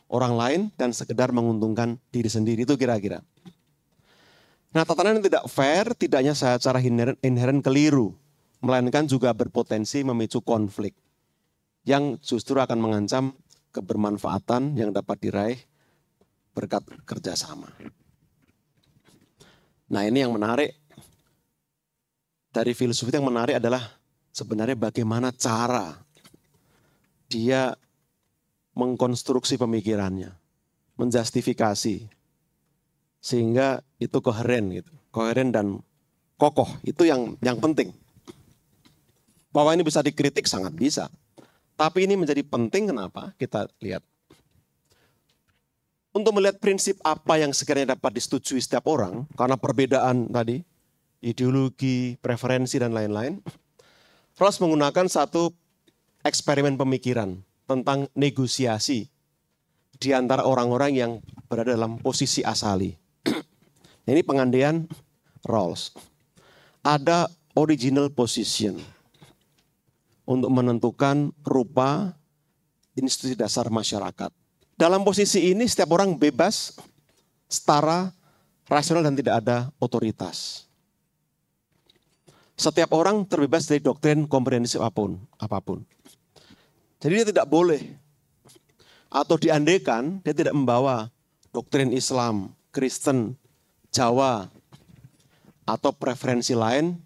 orang lain dan sekedar menguntungkan diri sendiri itu kira-kira. Nah, tatanan yang tidak fair tidaknya secara inherent keliru, melainkan juga berpotensi memicu konflik yang justru akan mengancam kebermanfaatan yang dapat diraih berkat kerjasama. Nah ini yang menarik dari filsuf yang menarik adalah sebenarnya bagaimana cara dia mengkonstruksi pemikirannya, menjustifikasi sehingga itu koheren gitu, koheren dan kokoh itu yang yang penting. Bahwa ini bisa dikritik sangat bisa, tapi ini menjadi penting kenapa? Kita lihat untuk melihat prinsip apa yang sekiranya dapat disetujui setiap orang karena perbedaan tadi ideologi, preferensi dan lain-lain. Frost menggunakan satu eksperimen pemikiran tentang negosiasi di antara orang-orang yang berada dalam posisi asali. (clears throat) Ini pengandaian Rawls. Ada original position untuk menentukan rupa institusi dasar masyarakat dalam posisi ini setiap orang bebas, setara, rasional dan tidak ada otoritas. Setiap orang terbebas dari doktrin komprehensif apapun. apapun. Jadi dia tidak boleh atau diandekan dia tidak membawa doktrin Islam, Kristen, Jawa, atau preferensi lain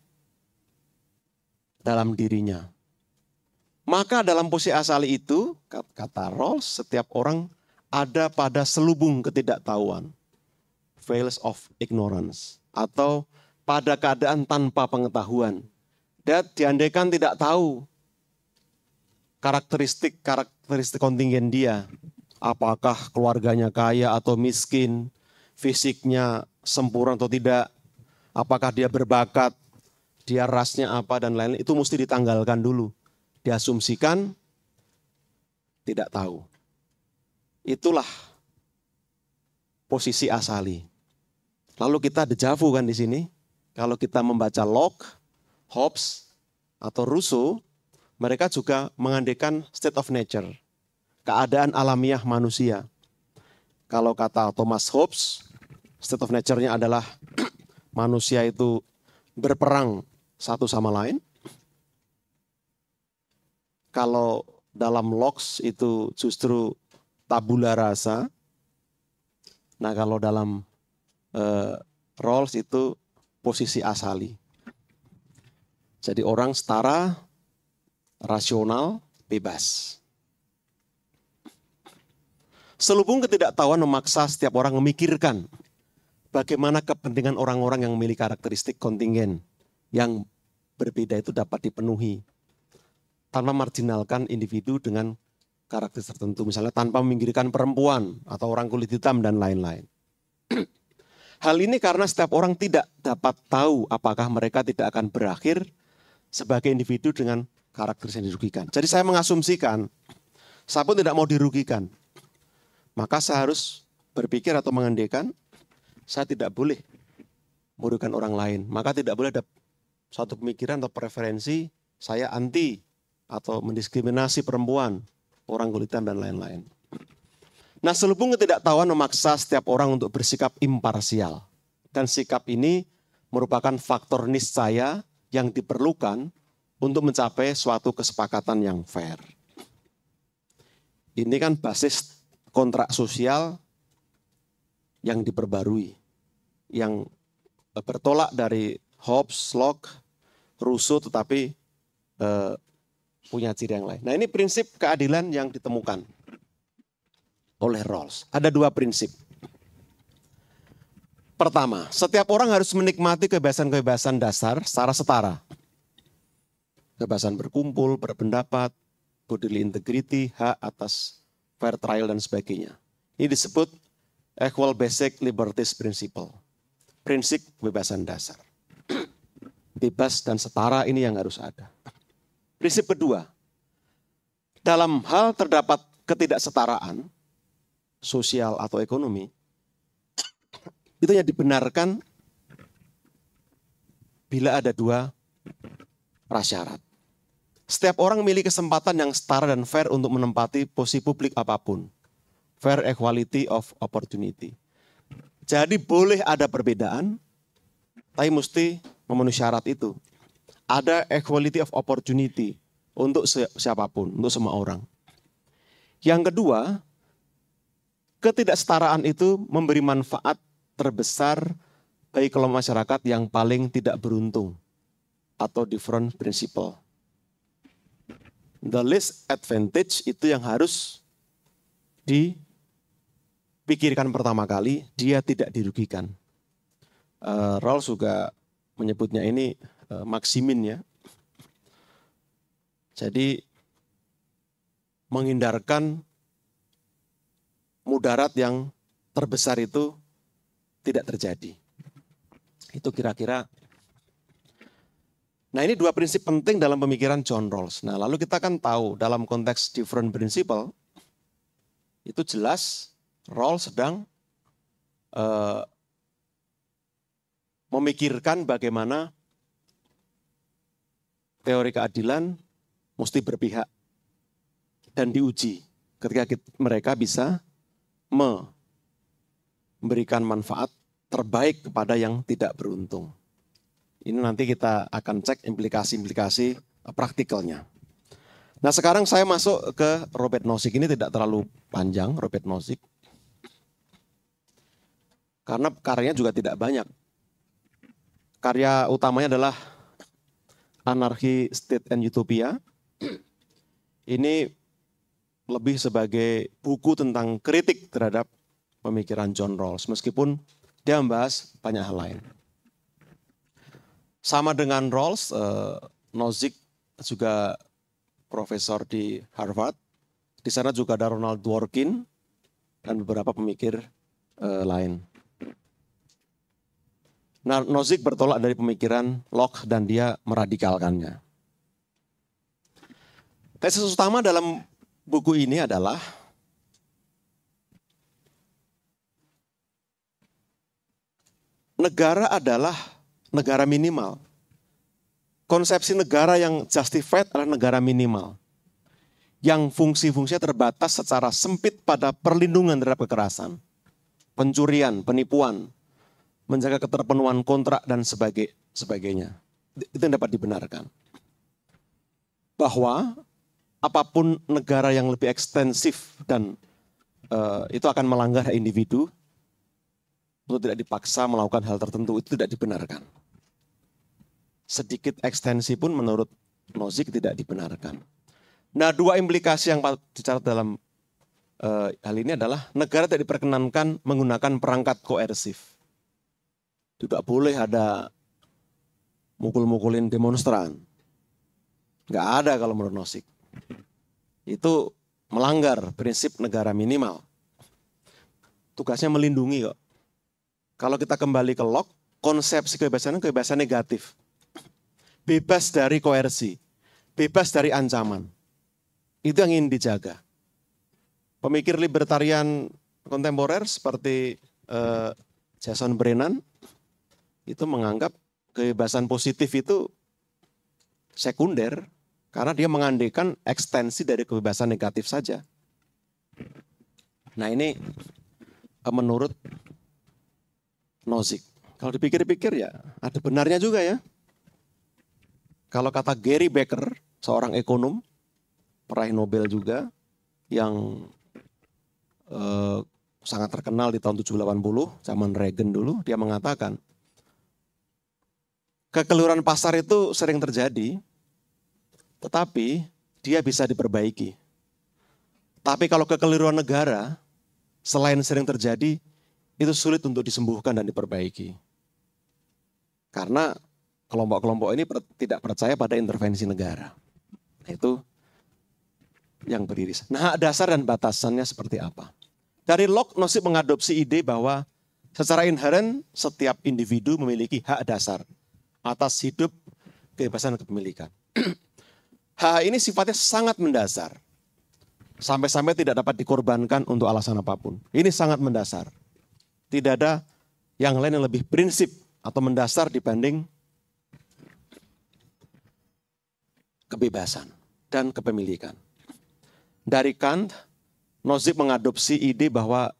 dalam dirinya. Maka dalam posisi asal itu, kata Rawls, setiap orang ada pada selubung ketidaktahuan, veils of ignorance, atau pada keadaan tanpa pengetahuan. Dan diandaikan tidak tahu karakteristik karakteristik kontingen dia, apakah keluarganya kaya atau miskin, fisiknya sempurna atau tidak, apakah dia berbakat, dia rasnya apa dan lain-lain itu mesti ditanggalkan dulu, diasumsikan tidak tahu. Itulah posisi asali. Lalu kita dejavu kan di sini. Kalau kita membaca Locke, Hobbes, atau Rousseau, mereka juga mengandekan state of nature, keadaan alamiah manusia. Kalau kata Thomas Hobbes, state of nature-nya adalah (clears throat) manusia itu berperang satu sama lain. Kalau dalam Locke itu justru tabula rasa. Nah kalau dalam uh, eh, Rawls itu posisi asali. Jadi orang setara, rasional, bebas. Selubung ketidaktahuan memaksa setiap orang memikirkan bagaimana kepentingan orang-orang yang memiliki karakteristik kontingen yang berbeda itu dapat dipenuhi tanpa marginalkan individu dengan karakter tertentu, misalnya tanpa meminggirkan perempuan atau orang kulit hitam dan lain-lain. (clears throat) Hal ini karena setiap orang tidak dapat tahu apakah mereka tidak akan berakhir sebagai individu dengan karakter yang dirugikan. Jadi saya mengasumsikan, saya pun tidak mau dirugikan. Maka saya harus berpikir atau mengandekan, saya tidak boleh merugikan orang lain. Maka tidak boleh ada suatu pemikiran atau preferensi, saya anti atau mendiskriminasi perempuan, orang kulit dan lain-lain. Nah selubung ketidaktahuan memaksa setiap orang untuk bersikap imparsial. Dan sikap ini merupakan faktor niscaya yang diperlukan untuk mencapai suatu kesepakatan yang fair. Ini kan basis kontrak sosial yang diperbarui, yang bertolak dari Hobbes, Locke, Rousseau, tetapi eh, punya ciri yang lain. Nah ini prinsip keadilan yang ditemukan oleh Rawls. Ada dua prinsip. Pertama, setiap orang harus menikmati kebebasan-kebebasan dasar secara setara. Kebebasan berkumpul, berpendapat, bodily integrity, hak atas fair trial dan sebagainya. Ini disebut equal basic liberties principle. Prinsip kebebasan dasar. (clears throat) Bebas dan setara ini yang harus ada. Prinsip kedua, dalam hal terdapat ketidaksetaraan sosial atau ekonomi, itu yang dibenarkan bila ada dua prasyarat. Setiap orang memiliki kesempatan yang setara dan fair untuk menempati posisi publik apapun. Fair equality of opportunity. Jadi boleh ada perbedaan, tapi mesti memenuhi syarat itu. Ada equality of opportunity untuk siapapun, untuk semua orang. Yang kedua, ketidaksetaraan itu memberi manfaat terbesar bagi kelompok masyarakat yang paling tidak beruntung atau different principle. The least advantage itu yang harus dipikirkan pertama kali, dia tidak dirugikan. Uh, eh, Rawls juga menyebutnya ini Eh, maksimin ya. Jadi menghindarkan mudarat yang terbesar itu tidak terjadi. Itu kira-kira. Nah ini dua prinsip penting dalam pemikiran John Rawls. Nah lalu kita kan tahu dalam konteks different principle itu jelas Rawls sedang uh, memikirkan bagaimana teori keadilan mesti berpihak dan diuji ketika mereka bisa memberikan manfaat terbaik kepada yang tidak beruntung. Ini nanti kita akan cek implikasi-implikasi eh, praktikalnya. Nah sekarang saya masuk ke Robert Nozick. Ini tidak terlalu panjang Robert Nozick. Karena karyanya juga tidak banyak. Karya utamanya adalah Anarki State and Utopia. Ini lebih sebagai buku tentang kritik terhadap pemikiran John Rawls, meskipun dia membahas banyak hal lain. Sama dengan Rawls, eh, Nozick juga profesor di Harvard. Di sana juga ada Ronald Dworkin dan beberapa pemikir eh, lain. Nah, Nozick bertolak dari pemikiran Locke dan dia meradikalkannya. Tesis utama dalam buku ini adalah negara adalah negara minimal. Konsepsi negara yang justified adalah negara minimal. Yang fungsi-fungsinya terbatas secara sempit pada perlindungan terhadap kekerasan, pencurian, penipuan, menjaga keterpenuhan kontrak dan sebagainya. Itu yang dapat dibenarkan. Bahwa apapun negara yang lebih ekstensif dan uh, itu akan melanggar individu untuk tidak dipaksa melakukan hal tertentu itu tidak dibenarkan. Sedikit ekstensi pun menurut Nozick tidak dibenarkan. Nah dua implikasi yang dicatat dalam uh, hal ini adalah negara tidak diperkenankan menggunakan perangkat koersif tidak boleh ada mukul-mukulin demonstran. Nggak ada kalau menurut Nosik. Itu melanggar prinsip negara minimal. Tugasnya melindungi kok. Kalau kita kembali ke Locke, konsepsi kebebasan kebebasan negatif. Bebas dari koersi, bebas dari ancaman. Itu yang ingin dijaga. Pemikir libertarian kontemporer seperti uh, Jason Brennan itu menganggap kebebasan positif itu sekunder karena dia mengandekan ekstensi dari kebebasan negatif saja. Nah ini eh, menurut Nozick. Kalau dipikir-pikir ya ada benarnya juga ya. Kalau kata Gary Becker, seorang ekonom, peraih Nobel juga, yang eh, sangat terkenal di tahun 780 zaman Reagan dulu, dia mengatakan, kekeluaran pasar itu sering terjadi, tetapi dia bisa diperbaiki. Tapi kalau kekeliruan negara, selain sering terjadi, itu sulit untuk disembuhkan dan diperbaiki. Karena kelompok-kelompok ini tidak percaya pada intervensi negara. Itu yang beriris. Nah, hak dasar dan batasannya seperti apa? Dari Locke, Nozick mengadopsi ide bahwa secara inherent setiap individu memiliki hak dasar atas hidup kebebasan kepemilikan. (clears throat) Hak ini sifatnya sangat mendasar. Sampai-sampai tidak dapat dikorbankan untuk alasan apapun. Ini sangat mendasar. Tidak ada yang lain yang lebih prinsip atau mendasar dibanding kebebasan dan kepemilikan. Dari Kant, Nozick mengadopsi ide bahwa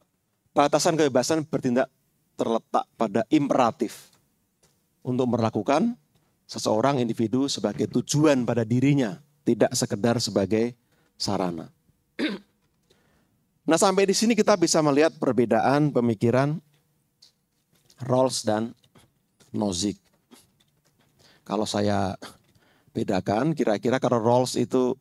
batasan kebebasan bertindak terletak pada imperatif untuk melakukan seseorang individu sebagai tujuan pada dirinya, tidak sekedar sebagai sarana. Nah sampai di sini kita bisa melihat perbedaan pemikiran Rawls dan Nozick. Kalau saya bedakan, kira-kira kalau Rawls itu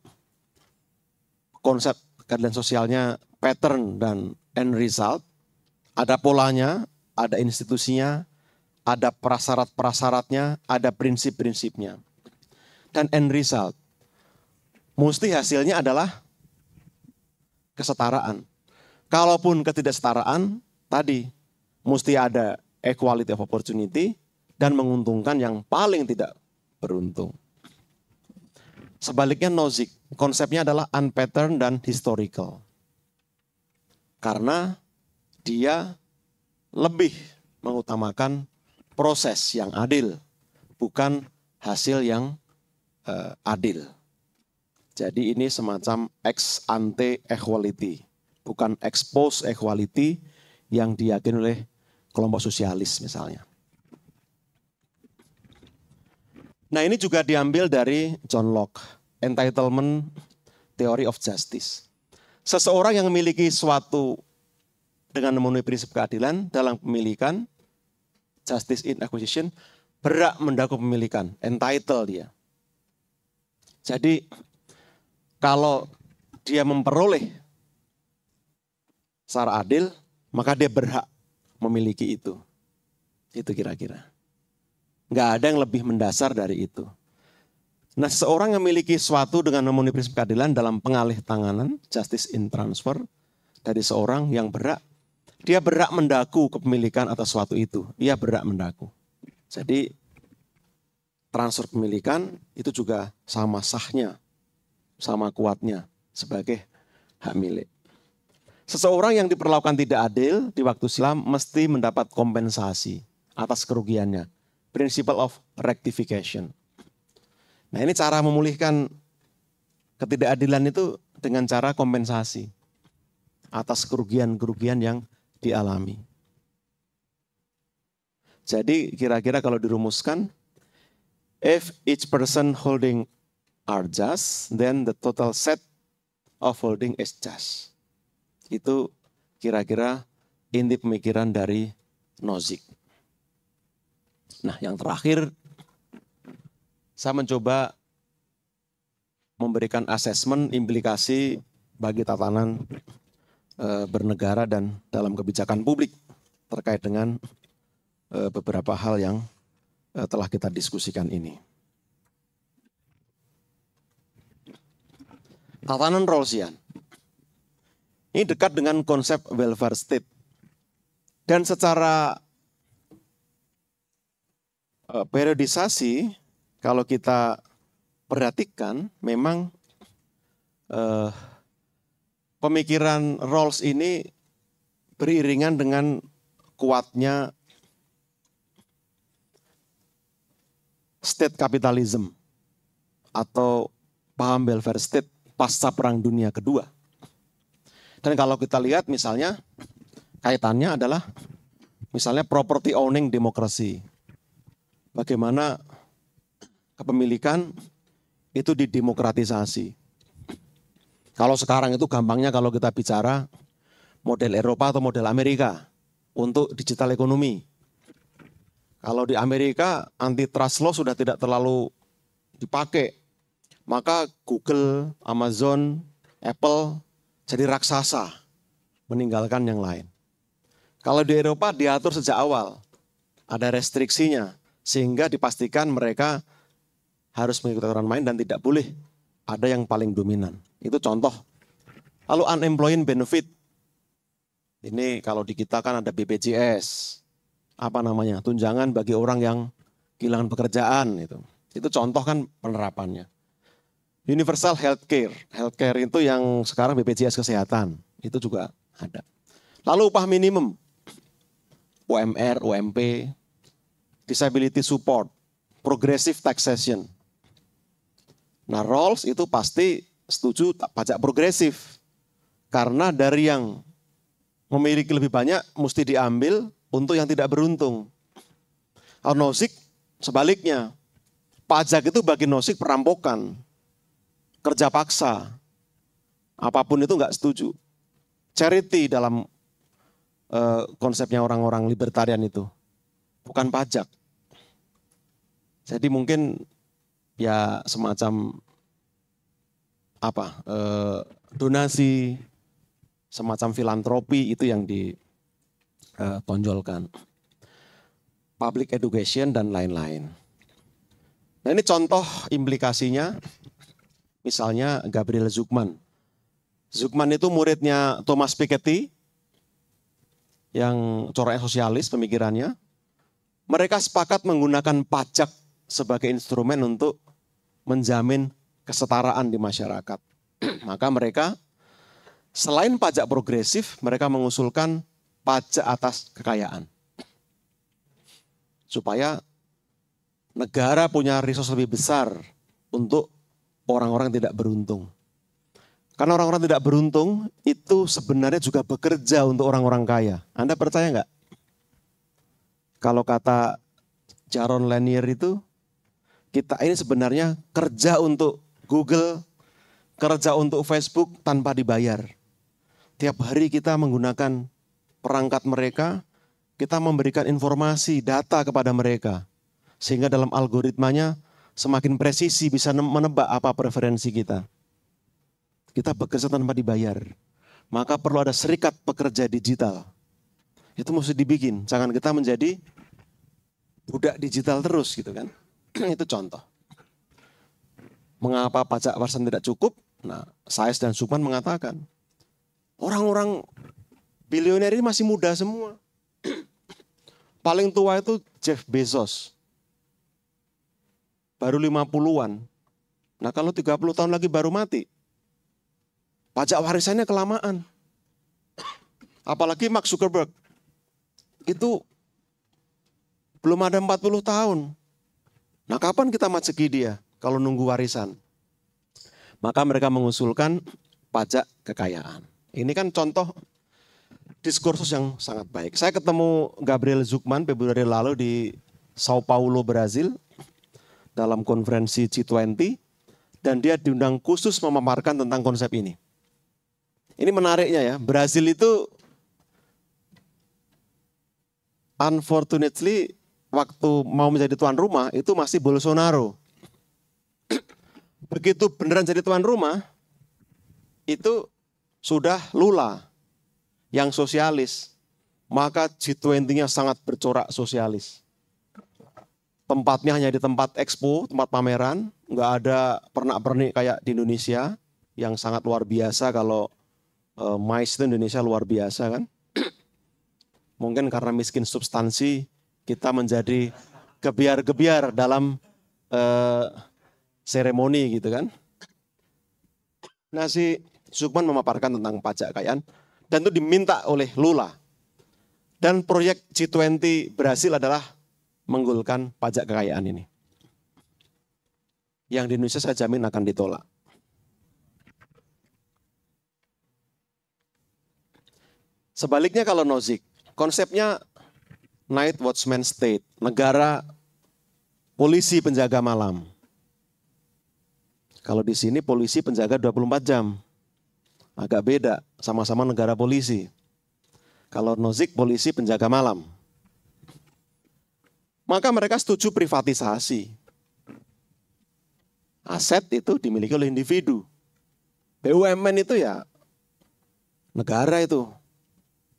konsep keadilan sosialnya pattern dan end result, ada polanya, ada institusinya, ada prasyarat-prasyaratnya, ada prinsip-prinsipnya. Dan end result, mesti hasilnya adalah kesetaraan. Kalaupun ketidaksetaraan, tadi mesti ada equality of opportunity dan menguntungkan yang paling tidak beruntung. Sebaliknya nozick, konsepnya adalah unpattern dan historical. Karena dia lebih mengutamakan proses yang adil, bukan hasil yang uh, adil. Jadi ini semacam ex ante equality, bukan ex post equality yang diyakini oleh kelompok sosialis misalnya. Nah ini juga diambil dari John Locke, Entitlement Theory of Justice. Seseorang yang memiliki suatu dengan memenuhi prinsip keadilan dalam pemilikan, justice in acquisition, berhak mendaku pemilikan, entitled dia. Jadi kalau dia memperoleh secara adil, maka dia berhak memiliki itu. Itu kira-kira. Nggak ada yang lebih mendasar dari itu. Nah, seorang yang memiliki suatu dengan memenuhi prinsip keadilan dalam pengalih tanganan, justice in transfer, dari seorang yang berhak dia berak mendaku kepemilikan atas suatu itu. Dia berak mendaku. Jadi transfer kepemilikan itu juga sama sahnya, sama kuatnya sebagai hak milik. Seseorang yang diperlakukan tidak adil di waktu silam mesti mendapat kompensasi atas kerugiannya. Principle of rectification. Nah ini cara memulihkan ketidakadilan itu dengan cara kompensasi atas kerugian-kerugian yang dialami. Jadi kira-kira kalau dirumuskan, if each person holding are just, then the total set of holding is just. Itu kira-kira inti pemikiran dari Nozick. Nah, yang terakhir saya mencoba memberikan asesmen implikasi bagi tatanan Eh, bernegara dan dalam kebijakan publik terkait dengan eh, beberapa hal yang eh, telah kita diskusikan ini. Tatanan Rawlsian. Ini dekat dengan konsep welfare state. Dan secara periodisasi kalau kita perhatikan memang eh, pemikiran Rawls ini beriringan dengan kuatnya state capitalism atau paham welfare state pasca Perang Dunia Kedua. Dan kalau kita lihat misalnya kaitannya adalah misalnya property owning demokrasi. Bagaimana kepemilikan itu didemokratisasi. Kalau sekarang itu gampangnya kalau kita bicara model Eropa atau model Amerika untuk digital ekonomi. Kalau di Amerika antitrust law sudah tidak terlalu dipakai, maka Google, Amazon, Apple jadi raksasa meninggalkan yang lain. Kalau di Eropa diatur sejak awal, ada restriksinya sehingga dipastikan mereka harus mengikuti aturan main dan tidak boleh ada yang paling dominan. Itu contoh. Lalu unemployment benefit. Ini kalau di kita kan ada BPJS. Apa namanya? Tunjangan bagi orang yang kehilangan pekerjaan itu. Itu contoh kan penerapannya. Universal healthcare. Healthcare itu yang sekarang BPJS kesehatan. Itu juga ada. Lalu upah minimum. UMR, UMP, disability support, progressive taxation. Nah, roles itu pasti setuju tak pajak progresif. Karena dari yang memiliki lebih banyak mesti diambil untuk yang tidak beruntung. Kalau nosik sebaliknya. Pajak itu bagi nosik perampokan. Kerja paksa. Apapun itu nggak setuju. Charity dalam uh, konsepnya orang-orang libertarian itu. Bukan pajak. Jadi mungkin ya semacam apa eh, donasi semacam filantropi itu yang ditonjolkan eh, public education dan lain-lain nah ini contoh implikasinya misalnya Gabriel Zukman Zukman itu muridnya Thomas Piketty yang coraknya sosialis pemikirannya mereka sepakat menggunakan pajak sebagai instrumen untuk menjamin kesetaraan di masyarakat. (clears throat) Maka mereka selain pajak progresif, mereka mengusulkan pajak atas kekayaan. Supaya negara punya resource lebih besar untuk orang-orang tidak beruntung. Karena orang-orang tidak beruntung itu sebenarnya juga bekerja untuk orang-orang kaya. Anda percaya nggak? Kalau kata Jaron Lanier itu, kita ini sebenarnya kerja untuk Google, kerja untuk Facebook tanpa dibayar. Tiap hari kita menggunakan perangkat mereka, kita memberikan informasi, data kepada mereka. Sehingga dalam algoritmanya semakin presisi bisa menebak apa preferensi kita. Kita bekerja tanpa dibayar. Maka perlu ada serikat pekerja digital. Itu mesti dibikin. Jangan kita menjadi budak digital terus gitu kan. (clears throat) Itu contoh mengapa pajak warisan tidak cukup? Nah, Saes dan Suman mengatakan, orang-orang bilioner ini masih muda semua. (clears throat) Paling tua itu Jeff Bezos. Baru 50-an. Nah, kalau 30 tahun lagi baru mati, pajak warisannya kelamaan. (clears throat) Apalagi Mark Zuckerberg. Itu belum ada 40 tahun. Nah, kapan kita majeki dia? kalau nunggu warisan. Maka mereka mengusulkan pajak kekayaan. Ini kan contoh diskursus yang sangat baik. Saya ketemu Gabriel Zukman Februari lalu di Sao Paulo, Brazil dalam konferensi G20 dan dia diundang khusus memaparkan tentang konsep ini. Ini menariknya ya, Brazil itu unfortunately waktu mau menjadi tuan rumah itu masih Bolsonaro begitu beneran jadi tuan rumah, itu sudah lula yang sosialis. Maka G20-nya sangat bercorak sosialis. Tempatnya hanya di tempat expo, tempat pameran. Nggak ada pernah pernik kayak di Indonesia yang sangat luar biasa kalau uh, mais itu Indonesia luar biasa kan. (clears throat) Mungkin karena miskin substansi, kita menjadi gebiar-gebiar dalam uh, seremoni gitu kan. Nah si Sukman memaparkan tentang pajak kekayaan dan itu diminta oleh Lula. Dan proyek G20 berhasil adalah menggulkan pajak kekayaan ini. Yang di Indonesia saya jamin akan ditolak. Sebaliknya kalau Nozick, konsepnya night watchman state, negara polisi penjaga malam. Kalau di sini polisi penjaga 24 jam. Agak beda, sama-sama negara polisi. Kalau Nozik polisi penjaga malam. Maka mereka setuju privatisasi. Aset itu dimiliki oleh individu. BUMN itu ya negara itu.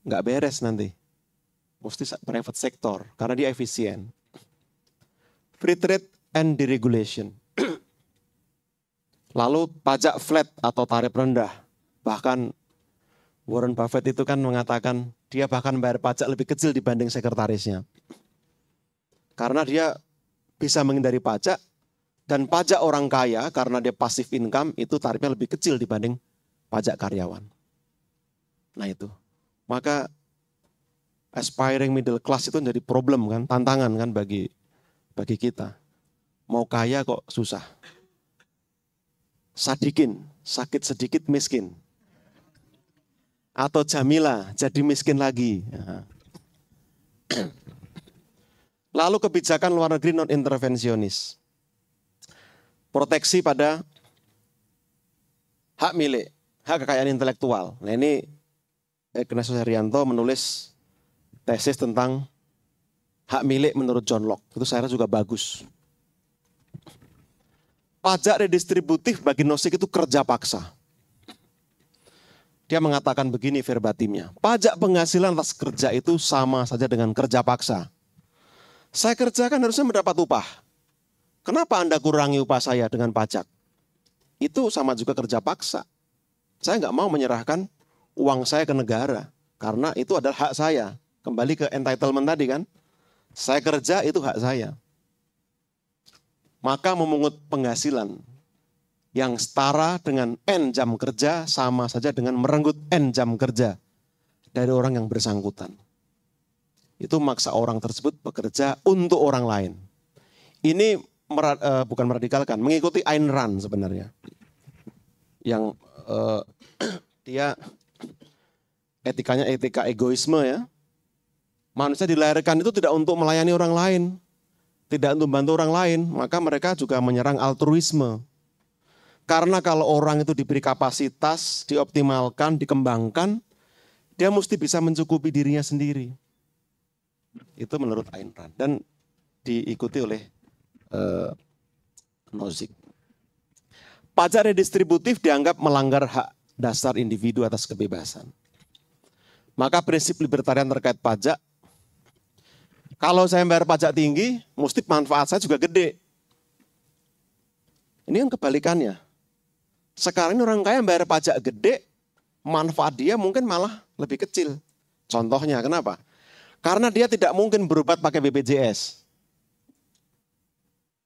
Nggak beres nanti. Mesti private sector karena dia efisien. Free trade and deregulation Lalu pajak flat atau tarif rendah. Bahkan Warren Buffett itu kan mengatakan dia bahkan bayar pajak lebih kecil dibanding sekretarisnya. Karena dia bisa menghindari pajak dan pajak orang kaya karena dia pasif income itu tarifnya lebih kecil dibanding pajak karyawan. Nah itu. Maka aspiring middle class itu menjadi problem kan, tantangan kan bagi bagi kita. Mau kaya kok susah sadikin, sakit sedikit miskin. Atau jamila, jadi miskin lagi. (clears throat) Lalu kebijakan luar negeri non intervensionis. Proteksi pada hak milik, hak kekayaan intelektual. Nah ini Ignatius Herianto menulis tesis tentang hak milik menurut John Locke. Itu saya rasa juga bagus pajak redistributif bagi Nosik itu kerja paksa. Dia mengatakan begini verbatimnya, pajak penghasilan atas kerja itu sama saja dengan kerja paksa. Saya kerjakan harusnya mendapat upah. Kenapa Anda kurangi upah saya dengan pajak? Itu sama juga kerja paksa. Saya nggak mau menyerahkan uang saya ke negara karena itu adalah hak saya. Kembali ke entitlement tadi kan. Saya kerja itu hak saya maka memungut penghasilan yang setara dengan N jam kerja sama saja dengan merenggut N jam kerja dari orang yang bersangkutan. Itu maksa orang tersebut bekerja untuk orang lain. Ini merad, uh, eh, bukan meradikalkan, mengikuti Ayn Rand sebenarnya. Yang uh, (clears throat) dia etikanya etika egoisme ya. Manusia dilahirkan itu tidak untuk melayani orang lain, tidak untuk membantu orang lain, maka mereka juga menyerang altruisme. Karena kalau orang itu diberi kapasitas, dioptimalkan, dikembangkan, dia mesti bisa mencukupi dirinya sendiri. Itu menurut Ayn Rand dan diikuti oleh uh, Nozick. Pajak redistributif dianggap melanggar hak dasar individu atas kebebasan. Maka prinsip libertarian terkait pajak kalau saya bayar pajak tinggi, mesti manfaat saya juga gede. Ini yang kebalikannya. Sekarang ini orang kaya bayar pajak gede, manfaat dia mungkin malah lebih kecil. Contohnya kenapa? Karena dia tidak mungkin berobat pakai BPJS.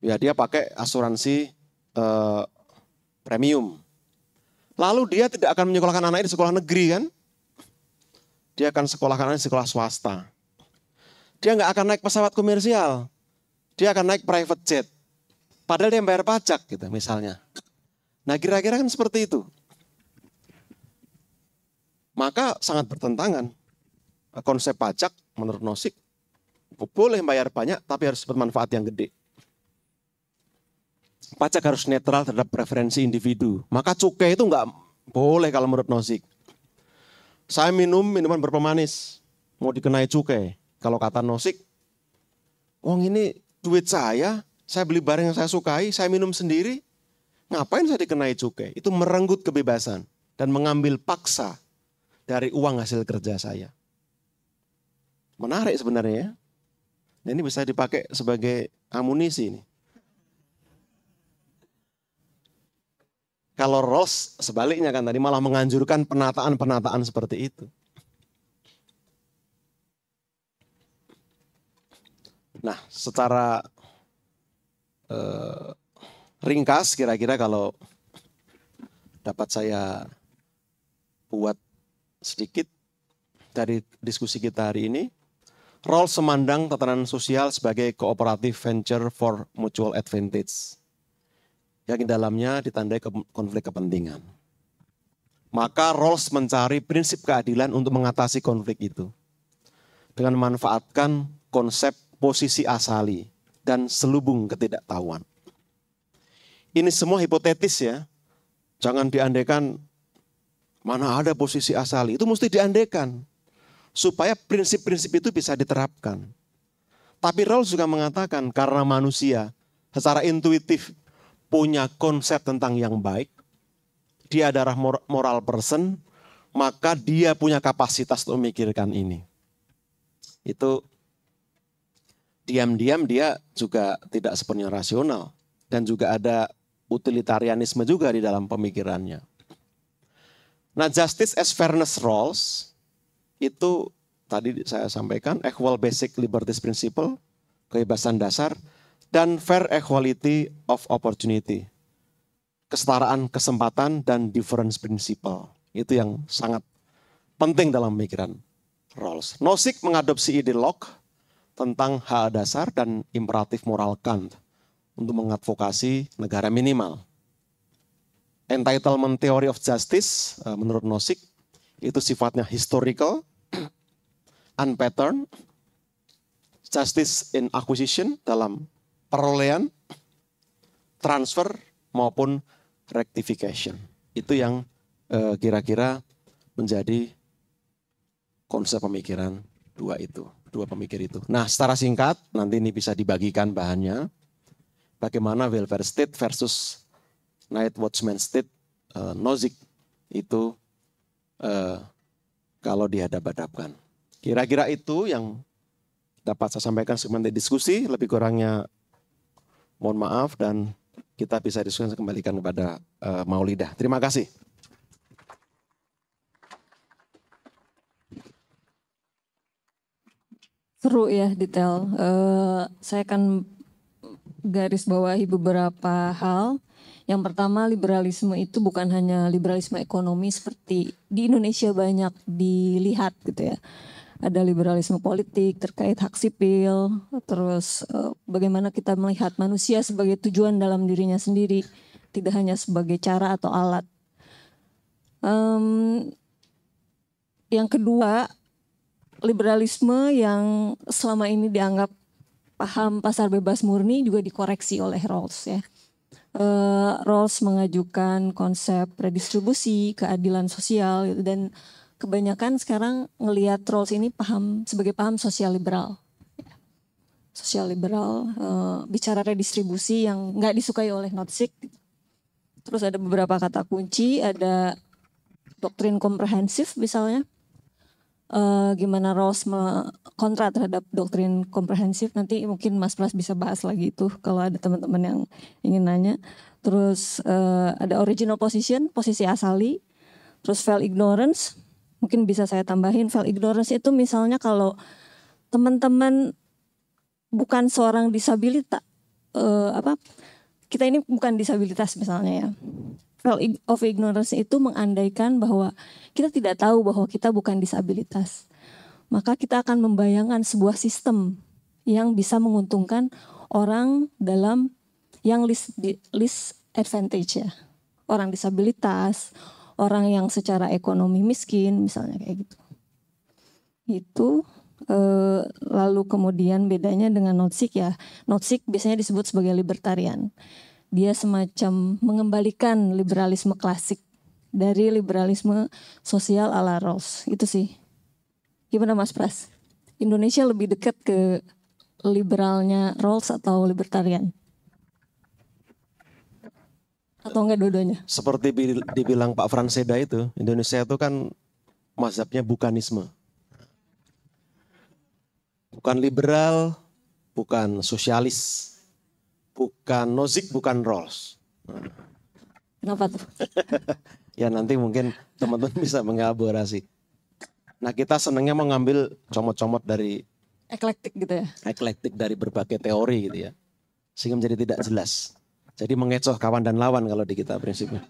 Ya dia pakai asuransi eh, premium. Lalu dia tidak akan menyekolahkan anaknya di sekolah negeri kan? Dia akan sekolahkan anaknya di sekolah swasta. Dia nggak akan naik pesawat komersial. Dia akan naik private jet. Padahal dia bayar pajak gitu misalnya. Nah kira-kira kan seperti itu. Maka sangat bertentangan. Konsep pajak menurut Nosik boleh bayar banyak tapi harus bermanfaat yang gede. Pajak harus netral terhadap preferensi individu. Maka cukai itu nggak boleh kalau menurut Nozick. Saya minum minuman berpemanis, mau dikenai cukai. Kalau kata Nosik, uang ini duit saya, saya beli barang yang saya sukai, saya minum sendiri, ngapain saya dikenai cukai? Itu merenggut kebebasan dan mengambil paksa dari uang hasil kerja saya. Menarik sebenarnya ya. Dan ini bisa dipakai sebagai amunisi ini. Kalau Ross sebaliknya kan tadi malah menganjurkan penataan-penataan seperti itu. Nah, secara eh, ringkas kira-kira kalau dapat saya buat sedikit dari diskusi kita hari ini, role semandang tatanan sosial sebagai cooperative venture for mutual advantage yang di dalamnya ditandai ke konflik kepentingan. Maka Rawls mencari prinsip keadilan untuk mengatasi konflik itu dengan memanfaatkan konsep posisi asali, dan selubung ketidaktahuan. Ini semua hipotetis ya. Jangan diandekan mana ada posisi asali. Itu mesti diandekan. Supaya prinsip-prinsip itu bisa diterapkan. Tapi Rawls juga mengatakan karena manusia secara intuitif punya konsep tentang yang baik. Dia adalah moral person, maka dia punya kapasitas untuk memikirkan ini. Itu diam-diam dia juga tidak sepenuhnya rasional dan juga ada utilitarianisme juga di dalam pemikirannya. Nah, justice as fairness rules itu tadi saya sampaikan equal basic liberties principle, kebebasan dasar dan fair equality of opportunity. Kesetaraan kesempatan dan difference principle. Itu yang sangat penting dalam pemikiran Rawls. Nozick mengadopsi ide Locke tentang hak dasar dan imperatif moral Kant untuk mengadvokasi negara minimal. Entitlement Theory of Justice eh, menurut Nozick itu sifatnya historical, (clears throat) unpatterned, justice in acquisition dalam perolehan, (clears throat) transfer maupun rectification. Itu yang eh, kira-kira menjadi konsep pemikiran dua itu dua pemikir itu. Nah, secara singkat nanti ini bisa dibagikan bahannya. Bagaimana welfare state versus night watchman state uh, Nozick itu uh, kalau dihadap-hadapkan. Kira-kira itu yang dapat saya sampaikan sebagai diskusi, lebih kurangnya mohon maaf dan kita bisa diskusikan kembalikan kepada uh, eh, Maulidah. Terima kasih. seru ya detail. Uh, saya akan garis bawahi beberapa hal. Yang pertama liberalisme itu bukan hanya liberalisme ekonomi seperti di Indonesia banyak dilihat gitu ya. Ada liberalisme politik terkait hak sipil, terus uh, bagaimana kita melihat manusia sebagai tujuan dalam dirinya sendiri, tidak hanya sebagai cara atau alat. Um, yang kedua liberalisme yang selama ini dianggap paham pasar bebas murni juga dikoreksi oleh Rawls ya. Uh, Rawls mengajukan konsep redistribusi, keadilan sosial gitu, dan kebanyakan sekarang ngelihat Rawls ini paham sebagai paham sosial liberal. Sosial liberal uh, bicara redistribusi yang nggak disukai oleh Nozick. Terus ada beberapa kata kunci, ada doktrin komprehensif misalnya uh, gimana Rawls kontra terhadap doktrin komprehensif nanti mungkin Mas Pras bisa bahas lagi itu kalau ada teman-teman yang ingin nanya terus uh, ada original position posisi asali terus fail ignorance mungkin bisa saya tambahin fail ignorance itu misalnya kalau teman-teman bukan seorang disabilitas uh, eh, apa kita ini bukan disabilitas misalnya ya Well of ignorance itu mengandaikan bahwa kita tidak tahu bahwa kita bukan disabilitas. Maka kita akan membayangkan sebuah sistem yang bisa menguntungkan orang dalam yang list list advantage ya. Orang disabilitas, orang yang secara ekonomi miskin misalnya kayak gitu. Itu e, lalu kemudian bedanya dengan notsik ya notsik biasanya disebut sebagai libertarian dia semacam mengembalikan liberalisme klasik dari liberalisme sosial ala Rawls. Itu sih. Gimana Mas Pras? Indonesia lebih dekat ke liberalnya Rawls atau libertarian? Atau enggak dua-duanya? Seperti dibilang Pak Franseda itu, Indonesia itu kan mazhabnya bukanisme. Bukan liberal, bukan sosialis, bukan Nozik, bukan Rolls. Kenapa tuh? (laughs) ya nanti mungkin teman-teman bisa mengelaborasi. Nah kita senangnya mengambil comot-comot dari eklektik gitu ya. Eklektik dari berbagai teori gitu ya. Sehingga menjadi tidak jelas. Jadi mengecoh kawan dan lawan kalau di kita prinsipnya.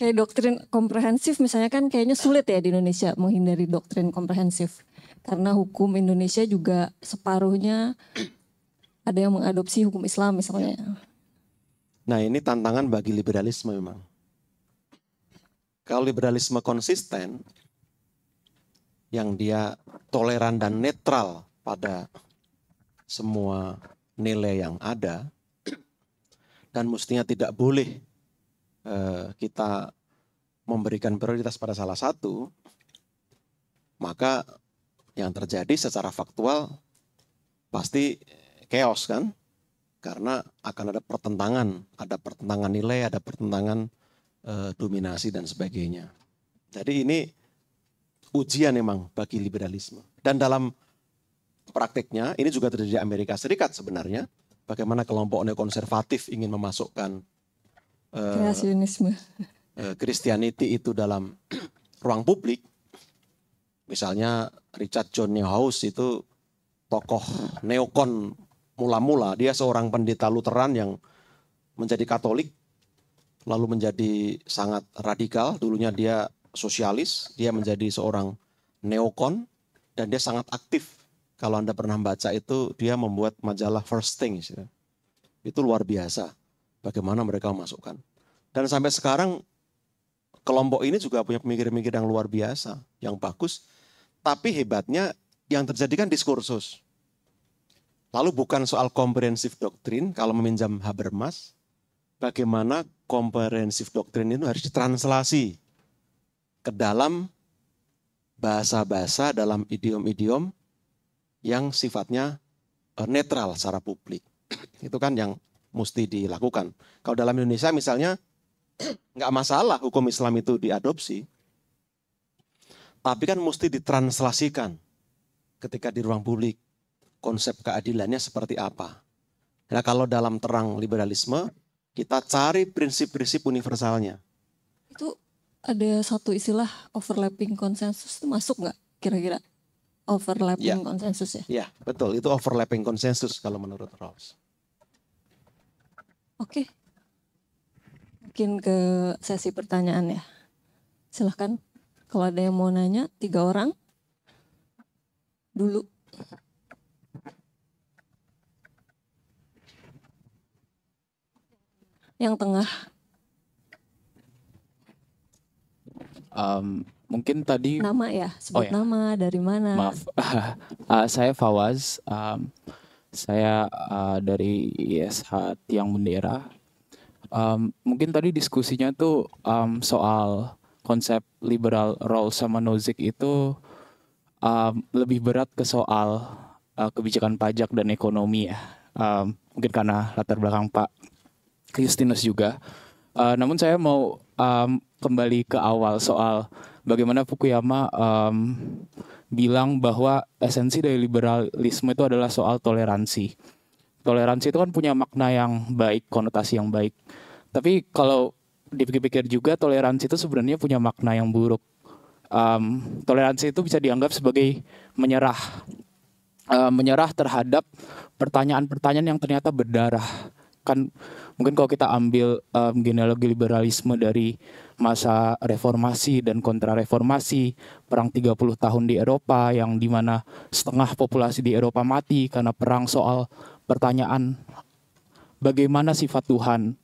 Kayak doktrin komprehensif misalnya kan kayaknya sulit ya di Indonesia menghindari doktrin komprehensif. Karena hukum Indonesia juga separuhnya ada yang mengadopsi hukum Islam misalnya. Ya. Nah ini tantangan bagi liberalisme memang. Kalau liberalisme konsisten, yang dia toleran dan netral pada semua nilai yang ada, dan mestinya tidak boleh eh, kita memberikan prioritas pada salah satu, maka yang terjadi secara faktual pasti chaos kan? Karena akan ada pertentangan, ada pertentangan nilai, ada pertentangan eh, dominasi dan sebagainya. Jadi ini ujian memang bagi liberalisme. Dan dalam prakteknya ini juga terjadi Amerika Serikat sebenarnya. Bagaimana kelompok neokonservatif ingin memasukkan eh, kreasionisme. Eh, itu dalam (clears throat) ruang publik. Misalnya Richard John Newhouse itu tokoh neokon mula-mula dia seorang pendeta Lutheran yang menjadi Katolik lalu menjadi sangat radikal dulunya dia sosialis dia menjadi seorang neokon dan dia sangat aktif kalau anda pernah baca itu dia membuat majalah First Things ya. itu luar biasa bagaimana mereka memasukkan? dan sampai sekarang kelompok ini juga punya pemikir-pemikir yang luar biasa yang bagus tapi hebatnya yang terjadi kan diskursus Lalu bukan soal komprehensif doktrin kalau meminjam Habermas, bagaimana komprehensif doktrin itu harus ditranslasi ke dalam bahasa-bahasa dalam idiom-idiom yang sifatnya eh, netral secara publik. (clears throat) Itu kan yang mesti dilakukan. Kalau dalam Indonesia misalnya (clears throat) nggak masalah hukum Islam itu diadopsi, tapi kan mesti ditranslasikan ketika di ruang publik konsep keadilannya seperti apa. Nah, kalau dalam terang liberalisme, kita cari prinsip-prinsip universalnya. Itu ada satu istilah overlapping konsensus itu masuk nggak kira-kira? Overlapping konsensus ya. ya? Ya, betul. Itu overlapping konsensus kalau menurut Rawls. Oke. Mungkin ke sesi pertanyaan ya. Silahkan kalau ada yang mau nanya, tiga orang. Dulu. yang tengah? Um, mungkin tadi nama ya sebut oh, ya. nama dari mana? Maaf, uh, (laughs) saya Fawaz. Um, saya uh, dari ISH Tiang Bendera. Um, mungkin tadi diskusinya tuh um, soal konsep liberal role sama Nozik itu um, lebih berat ke soal uh, kebijakan pajak dan ekonomi ya. Um, mungkin karena latar belakang Pak Kristinus juga. Uh, namun saya mau um, kembali ke awal soal bagaimana Fukuyama um, bilang bahwa esensi dari liberalisme itu adalah soal toleransi. Toleransi itu kan punya makna yang baik, konotasi yang baik. Tapi kalau dipikir-pikir juga toleransi itu sebenarnya punya makna yang buruk. Um, toleransi itu bisa dianggap sebagai menyerah, uh, menyerah terhadap pertanyaan-pertanyaan yang ternyata berdarah. Kan mungkin kalau kita ambil um, genealogi liberalisme dari masa reformasi dan kontrareformasi, perang 30 tahun di Eropa yang dimana setengah populasi di Eropa mati karena perang soal pertanyaan bagaimana sifat Tuhan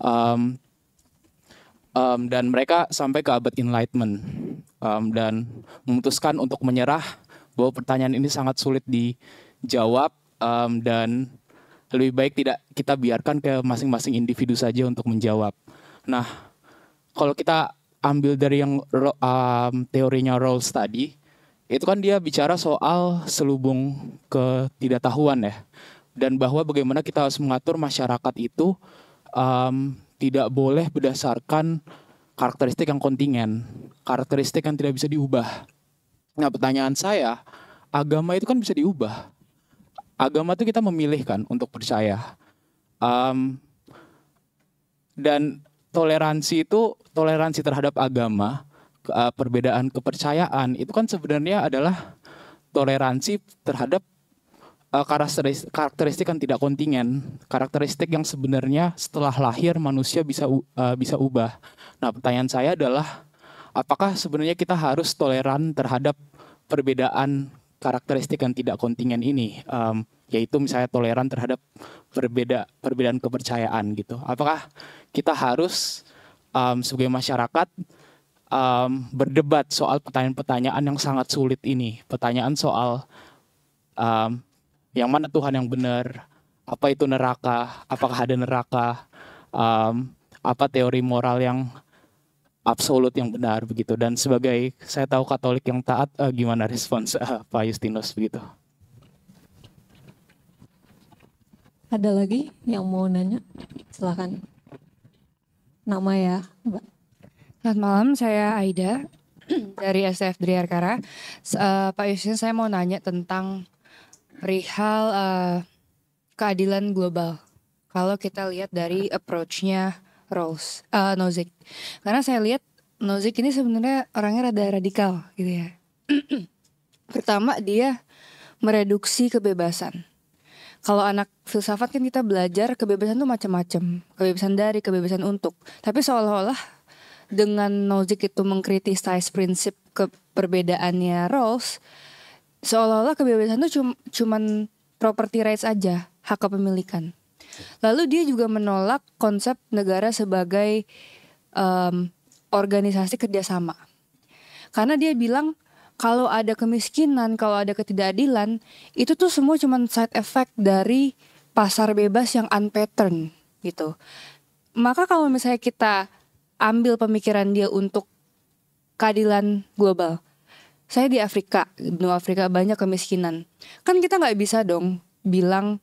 um, um, dan mereka sampai ke abad Enlightenment um, dan memutuskan untuk menyerah bahwa pertanyaan ini sangat sulit dijawab um, dan lebih baik tidak kita biarkan ke masing-masing individu saja untuk menjawab. Nah, kalau kita ambil dari yang um, teorinya Rawls tadi, itu kan dia bicara soal selubung ketidaktahuan ya, dan bahwa bagaimana kita harus mengatur masyarakat itu um, tidak boleh berdasarkan karakteristik yang kontingen, karakteristik yang tidak bisa diubah. Nah, pertanyaan saya, agama itu kan bisa diubah agama itu kita memilihkan untuk percaya um, dan toleransi itu toleransi terhadap agama eh, perbedaan kepercayaan itu kan sebenarnya adalah toleransi terhadap eh, karakteristik, karakteristik yang tidak kontingen, karakteristik yang sebenarnya setelah lahir manusia bisa uh, bisa ubah. Nah, pertanyaan saya adalah apakah sebenarnya kita harus toleran terhadap perbedaan karakteristik yang tidak kontingen ini um, yaitu misalnya toleran terhadap berbeda perbedaan kepercayaan gitu apakah kita harus um, sebagai masyarakat um, berdebat soal pertanyaan-pertanyaan yang sangat sulit ini pertanyaan soal um, yang mana Tuhan yang benar apa itu neraka apakah ada neraka um, apa teori moral yang absolut yang benar begitu dan sebagai saya tahu Katolik yang taat uh, gimana respons uh, Pak Justinus begitu ada lagi yang mau nanya silahkan nama ya Mbak Selamat malam saya Aida (clears throat) dari SF Driarkara uh, Pak Justin saya mau nanya tentang perihal uh, keadilan global kalau kita lihat dari approach-nya Rose, uh, Nozick. Karena saya lihat Nozick ini sebenarnya orangnya rada radikal gitu ya. (clears throat) Pertama dia mereduksi kebebasan. Kalau anak filsafat kan kita belajar kebebasan tuh macam-macam, kebebasan dari, kebebasan untuk. Tapi seolah-olah dengan Nozick itu mengkritisize prinsip keperbedaannya Rawls, seolah-olah kebebasan tuh cum cuman property rights aja, hak kepemilikan. Lalu dia juga menolak konsep negara sebagai um, organisasi kerjasama, karena dia bilang kalau ada kemiskinan, kalau ada ketidakadilan, itu tuh semua cuma side effect dari pasar bebas yang unpattern gitu. Maka kalau misalnya kita ambil pemikiran dia untuk keadilan global, saya di Afrika, di Afrika banyak kemiskinan. Kan kita nggak bisa dong bilang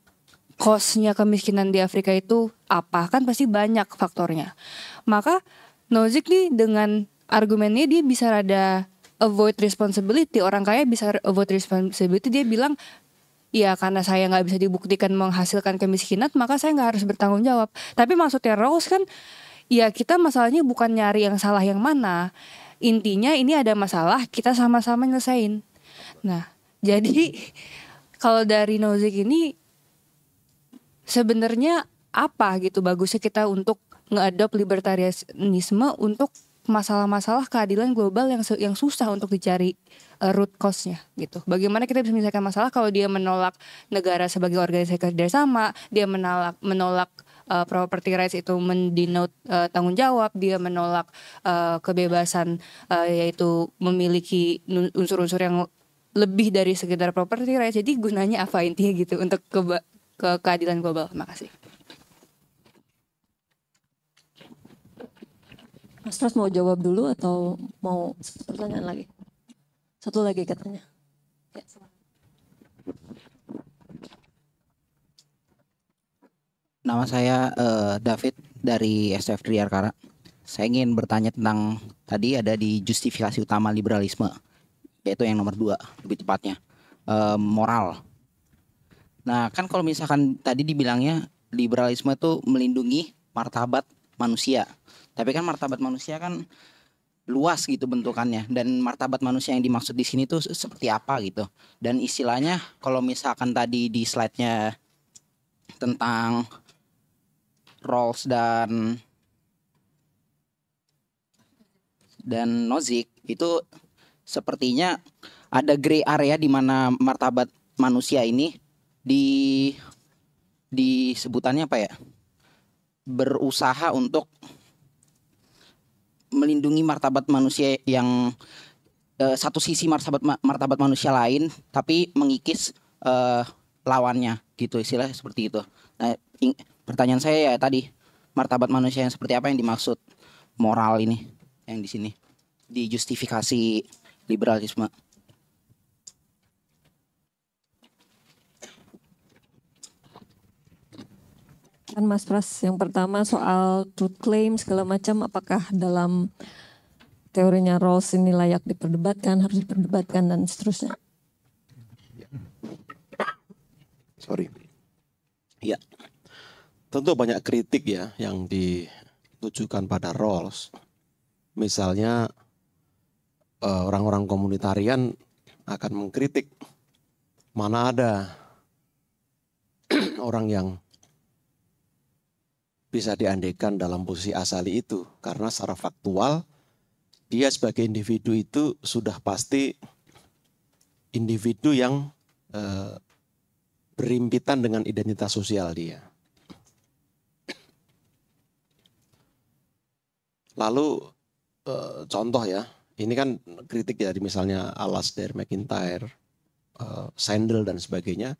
kosnya kemiskinan di Afrika itu apa? Kan pasti banyak faktornya. Maka Nozick nih dengan argumennya dia bisa rada avoid responsibility. Orang kaya bisa avoid responsibility. Dia bilang ya karena saya nggak bisa dibuktikan menghasilkan kemiskinan maka saya nggak harus bertanggung jawab tapi maksudnya Rose kan ya kita masalahnya bukan nyari yang salah yang mana intinya ini ada masalah kita sama-sama nyelesain nah (laughs) jadi kalau dari Nozick ini sebenarnya apa gitu bagusnya kita untuk ngeadop libertarianisme untuk masalah-masalah keadilan global yang yang susah untuk dicari uh, root cause-nya gitu. Bagaimana kita bisa menyelesaikan masalah kalau dia menolak negara sebagai organisasi kerjasama, dia menolak menolak uh, property rights itu mendenote uh, tanggung jawab, dia menolak uh, kebebasan uh, yaitu memiliki unsur-unsur yang lebih dari sekedar property rights. Jadi gunanya apa intinya gitu untuk ke keadilan global. kasih. Mas Pras mau jawab dulu atau mau satu pertanyaan lagi? Satu lagi katanya. Ya, Nama saya uh, David dari SF Triarkara. Saya ingin bertanya tentang tadi ada di justifikasi utama liberalisme, yaitu yang nomor dua lebih tepatnya uh, moral. Nah, kan kalau misalkan tadi dibilangnya liberalisme itu melindungi martabat manusia. Tapi kan martabat manusia kan luas gitu bentukannya dan martabat manusia yang dimaksud di sini tuh seperti apa gitu. Dan istilahnya kalau misalkan tadi di slide-nya tentang Rawls dan dan Nozick itu sepertinya ada gray area di mana martabat manusia ini di di sebutannya apa ya? Berusaha untuk melindungi martabat manusia yang eh, satu sisi martabat martabat manusia lain tapi mengikis eh, lawannya gitu istilah seperti itu. Nah, ing, pertanyaan saya ya tadi martabat manusia yang seperti apa yang dimaksud moral ini yang di sini di justifikasi liberalisme. ditanyakan Mas Pras yang pertama soal truth claim segala macam apakah dalam teorinya Rawls ini layak diperdebatkan, harus diperdebatkan dan seterusnya. Sorry. Ya. Tentu banyak kritik ya yang ditujukan pada Rawls. Misalnya eh, orang-orang komunitarian akan mengkritik mana ada (clears throat) orang yang bisa diandekan dalam posisi asali itu karena secara faktual dia sebagai individu itu sudah pasti individu yang e, eh, berimpitan dengan identitas sosial dia. Lalu e, contoh ya, ini kan kritik dari ya, misalnya Alasdair McIntyre, e, Sandel dan sebagainya.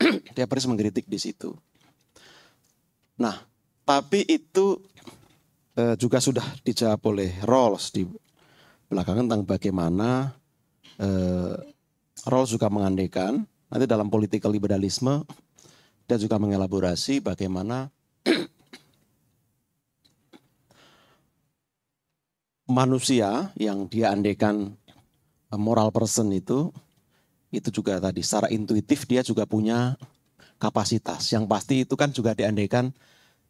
(clears throat) dia harus mengkritik di situ. Nah, tapi itu eh, juga sudah dijawab oleh Rawls di belakang tentang bagaimana eh, Rawls juga mengandaikan nanti dalam political liberalisme dia juga mengelaborasi bagaimana (clears throat) manusia yang dia andaikan eh, moral person itu itu juga tadi secara intuitif dia juga punya kapasitas yang pasti itu kan juga diandaikan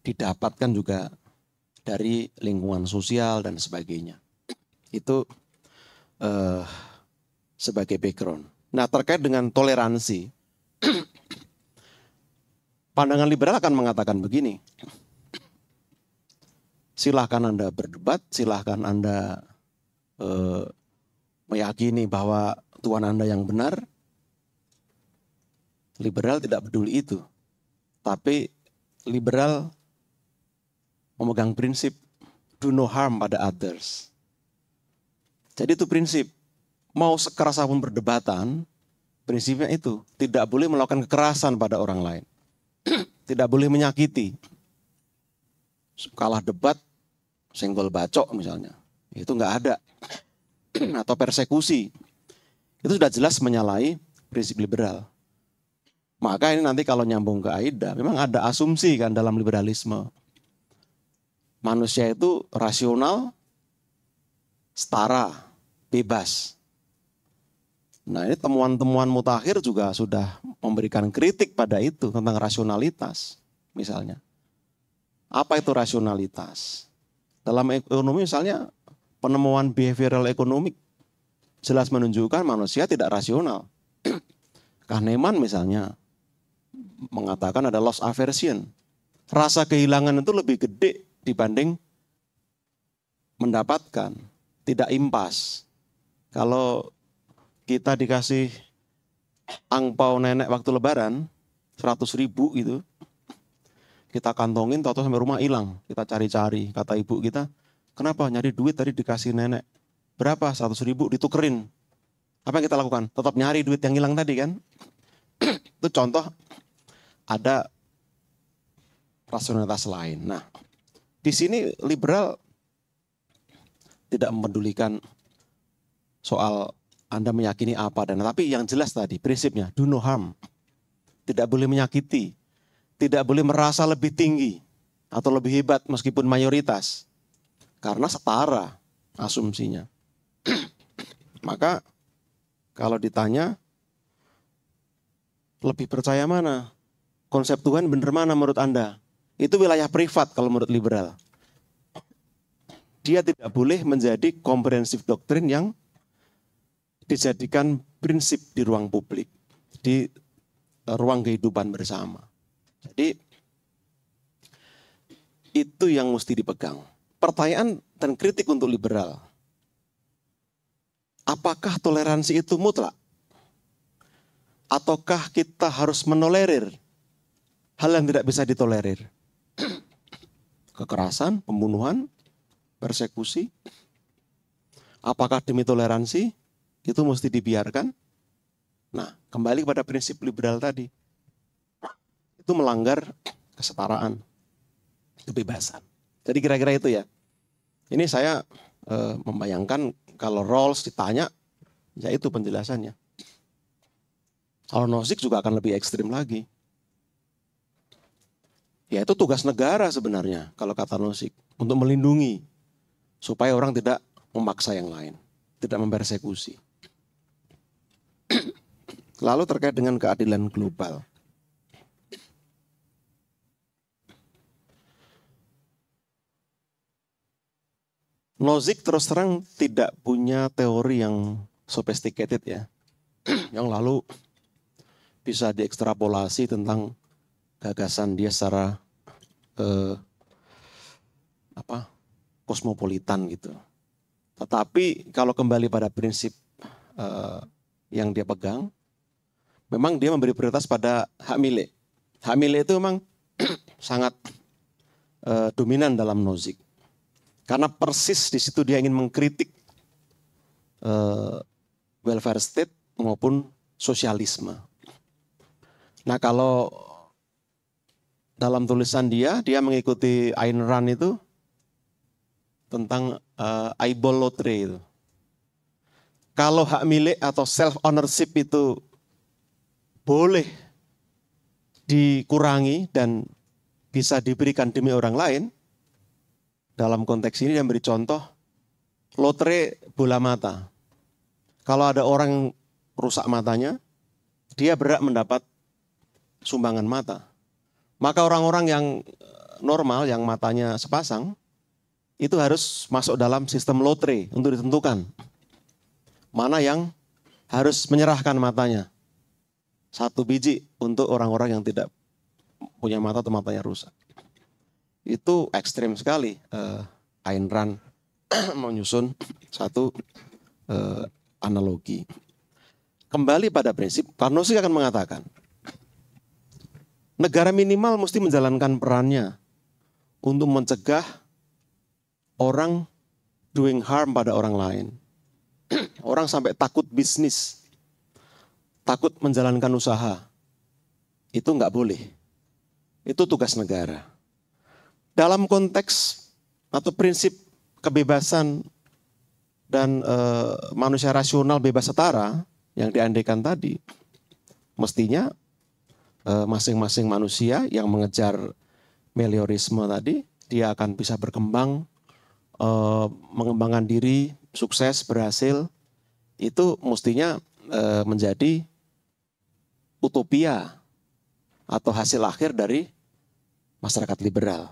didapatkan juga dari lingkungan sosial dan sebagainya. Itu eh, sebagai background. Nah terkait dengan toleransi, (clears throat) pandangan liberal akan mengatakan begini. Silahkan Anda berdebat, silahkan Anda eh, meyakini bahwa Tuhan Anda yang benar. Liberal tidak peduli itu. Tapi liberal memegang prinsip do no harm pada others. Jadi itu prinsip. Mau sekeras apapun berdebatan, prinsipnya itu. Tidak boleh melakukan kekerasan pada orang lain. (clears throat) Tidak boleh menyakiti. Kalah debat, senggol bacok misalnya. Itu nggak ada. (clears throat) Atau persekusi. Itu sudah jelas menyalahi prinsip liberal. Maka ini nanti kalau nyambung ke AIDA, memang ada asumsi kan dalam liberalisme manusia itu rasional, setara, bebas. Nah ini temuan-temuan mutakhir juga sudah memberikan kritik pada itu tentang rasionalitas misalnya. Apa itu rasionalitas? Dalam ekonomi misalnya penemuan behavioral ekonomi jelas menunjukkan manusia tidak rasional. (clears throat) Kahneman misalnya mengatakan ada loss aversion. Rasa kehilangan itu lebih gede dibanding mendapatkan, tidak impas. Kalau kita dikasih angpau nenek waktu lebaran, 100 ribu gitu, kita kantongin, tahu sampai rumah hilang. Kita cari-cari, kata ibu kita, kenapa nyari duit tadi dikasih nenek? Berapa? 100 ribu ditukerin. Apa yang kita lakukan? Tetap nyari duit yang hilang tadi kan? Itu contoh ada rasionalitas lain. Nah, di sini liberal tidak mempedulikan soal Anda meyakini apa dan tapi yang jelas tadi prinsipnya do no harm. Tidak boleh menyakiti, tidak boleh merasa lebih tinggi atau lebih hebat meskipun mayoritas. Karena setara asumsinya. (clears throat) Maka kalau ditanya lebih percaya mana? Konsep Tuhan benar mana menurut Anda? itu wilayah privat kalau menurut liberal. Dia tidak boleh menjadi komprehensif doktrin yang dijadikan prinsip di ruang publik, di ruang kehidupan bersama. Jadi itu yang mesti dipegang. Pertanyaan dan kritik untuk liberal. Apakah toleransi itu mutlak? Ataukah kita harus menolerir hal yang tidak bisa ditolerir? kekerasan, pembunuhan, persekusi? Apakah demi toleransi itu mesti dibiarkan? Nah, kembali kepada prinsip liberal tadi. Itu melanggar kesetaraan, kebebasan. Jadi kira-kira itu ya. Ini saya e, membayangkan kalau Rawls ditanya, ya itu penjelasannya. Kalau Nozick juga akan lebih ekstrim lagi. Ya itu tugas negara sebenarnya kalau kata Nozick untuk melindungi supaya orang tidak memaksa yang lain, tidak mempersekusi. (clears throat) Lalu terkait dengan keadilan global. Nozick terus terang tidak punya teori yang sophisticated ya. (clears throat) yang lalu bisa diekstrapolasi tentang gagasan dia secara eh, apa kosmopolitan gitu. Tetapi kalau kembali pada prinsip eh, yang dia pegang, memang dia memberi prioritas pada hak milik. Hak milik itu memang (clears throat) sangat eh, dominan dalam nozik. Karena persis di situ dia ingin mengkritik eh, welfare state maupun sosialisme. Nah kalau dalam tulisan dia, dia mengikuti Ayn Rand itu tentang uh, eyeball lottery itu. Kalau hak milik atau self ownership itu boleh dikurangi dan bisa diberikan demi orang lain. Dalam konteks ini yang beri contoh lotre bola mata. Kalau ada orang rusak matanya, dia berhak mendapat sumbangan mata. Maka orang-orang yang eh, normal, yang matanya sepasang, itu harus masuk dalam sistem lotre untuk ditentukan. Mana yang harus menyerahkan matanya. Satu biji untuk orang-orang yang tidak punya mata atau matanya rusak. Itu ekstrim sekali. Uh, Ayn Rand (clears throat) menyusun satu uh, analogi. Kembali pada prinsip, Karnosik akan mengatakan, negara minimal mesti menjalankan perannya untuk mencegah orang doing harm pada orang lain. (clears throat) orang sampai takut bisnis, takut menjalankan usaha. Itu nggak boleh. Itu tugas negara. Dalam konteks atau prinsip kebebasan dan e, manusia rasional bebas setara yang diandekan tadi, mestinya Eh, masing-masing uh, manusia yang mengejar meliorisme tadi, dia akan bisa berkembang, uh, mengembangkan diri, sukses, berhasil. Itu mestinya uh, menjadi utopia atau hasil akhir dari masyarakat liberal.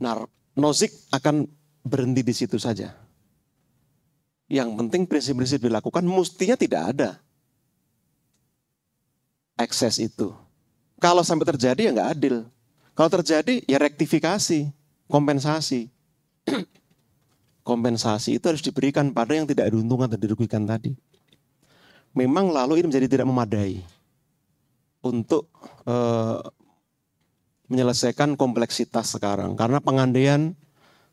Nah, Nozick akan berhenti di situ saja. Yang penting prinsip-prinsip dilakukan mestinya tidak ada ekses itu. Kalau sampai terjadi ya nggak adil. Kalau terjadi ya rektifikasi, kompensasi. (clears throat) kompensasi itu harus diberikan pada yang tidak diuntungkan atau dirugikan tadi. Memang lalu ini menjadi tidak memadai untuk eh, menyelesaikan kompleksitas sekarang karena pengandaian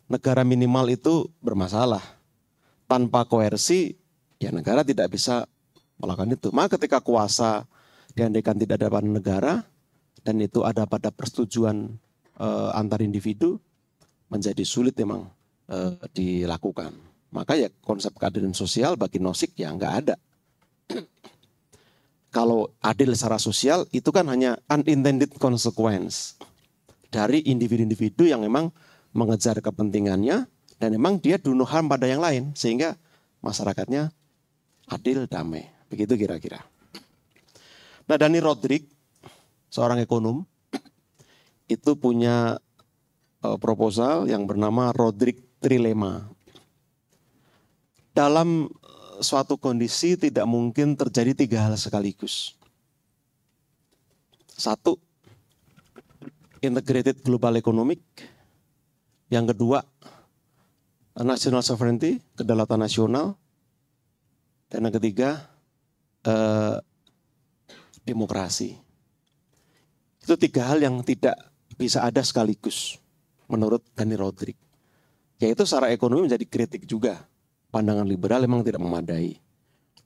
negara minimal itu bermasalah. Tanpa koersi ya negara tidak bisa melakukan itu. Maka ketika kuasa diandaikan tidak ada pada negara dan itu ada pada persetujuan eh, antar individu menjadi sulit memang eh, dilakukan. Maka ya konsep keadilan sosial bagi Nosik ya nggak ada. (clears throat) Kalau adil secara sosial itu kan hanya unintended consequence dari individu-individu yang memang mengejar kepentingannya dan memang dia dulu harm pada yang lain sehingga masyarakatnya adil damai. Begitu kira-kira. Nah Dani Rodrik, seorang ekonom, itu punya eh, proposal yang bernama Rodrik Trilema. Dalam eh, suatu kondisi tidak mungkin terjadi tiga hal sekaligus. Satu, integrated global economic. Yang kedua, national sovereignty, kedaulatan nasional. Dan yang ketiga, eh, demokrasi. Itu tiga hal yang tidak bisa ada sekaligus menurut Dani Rodrik. Yaitu secara ekonomi menjadi kritik juga. Pandangan liberal memang tidak memadai.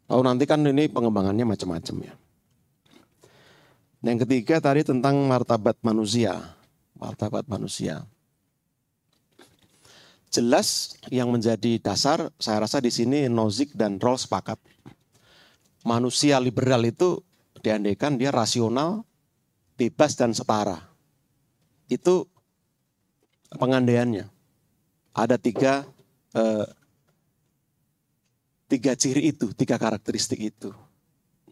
Lalu nanti kan ini pengembangannya macam-macam ya. Nah, yang ketiga tadi tentang martabat manusia. Martabat manusia. Jelas yang menjadi dasar saya rasa di sini Nozick dan Rawls sepakat. Manusia liberal itu diandaikan dia rasional, bebas dan setara. Itu pengandaiannya. Ada tiga eh, tiga ciri itu, tiga karakteristik itu.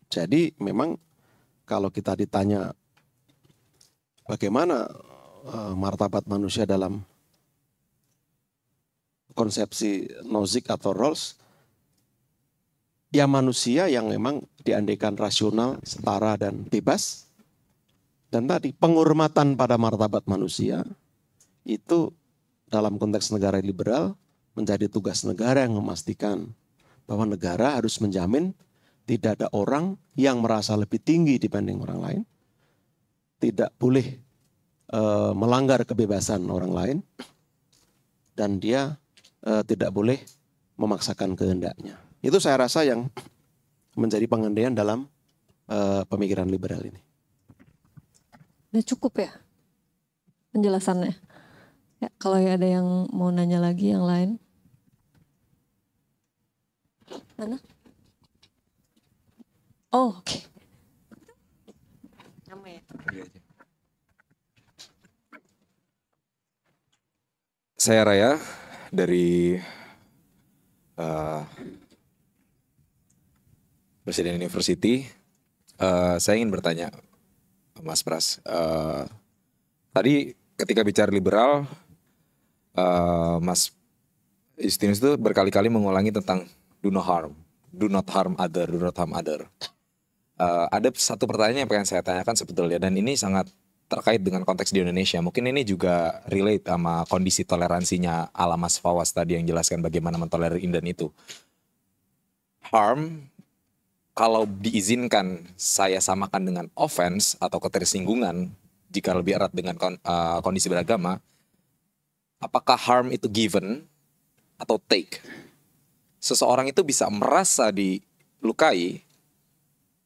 Jadi memang kalau kita ditanya bagaimana eh, martabat manusia dalam konsepsi Nozick atau Rawls, ya manusia yang memang diandekan rasional, setara dan bebas. Dan tadi penghormatan pada martabat manusia itu dalam konteks negara liberal menjadi tugas negara yang memastikan bahwa negara harus menjamin tidak ada orang yang merasa lebih tinggi dibanding orang lain, tidak boleh e, melanggar kebebasan orang lain, dan dia e, tidak boleh memaksakan kehendaknya. Itu saya rasa yang menjadi pengandaian dalam uh, pemikiran liberal ini. Udah cukup ya penjelasannya. Ya, kalau ya ada yang mau nanya lagi yang lain. Mana? Oh, oke. Okay. ya. Iya, iya. Saya Raya dari uh, Presiden University. Uh, saya ingin bertanya, Mas Pras. Uh, tadi ketika bicara liberal, uh, Mas Justinus itu berkali-kali mengulangi tentang do no harm, do not harm other, do not harm other. Uh, ada satu pertanyaan yang pengen saya tanyakan sebetulnya, dan ini sangat terkait dengan konteks di Indonesia. Mungkin ini juga relate sama kondisi toleransinya ala Mas Fawas tadi yang jelaskan bagaimana mentolerir Indan itu. Harm kalau diizinkan saya samakan dengan offense atau ketersinggungan jika lebih erat dengan kon, uh, kondisi beragama, apakah harm itu given atau take? Seseorang itu bisa merasa dilukai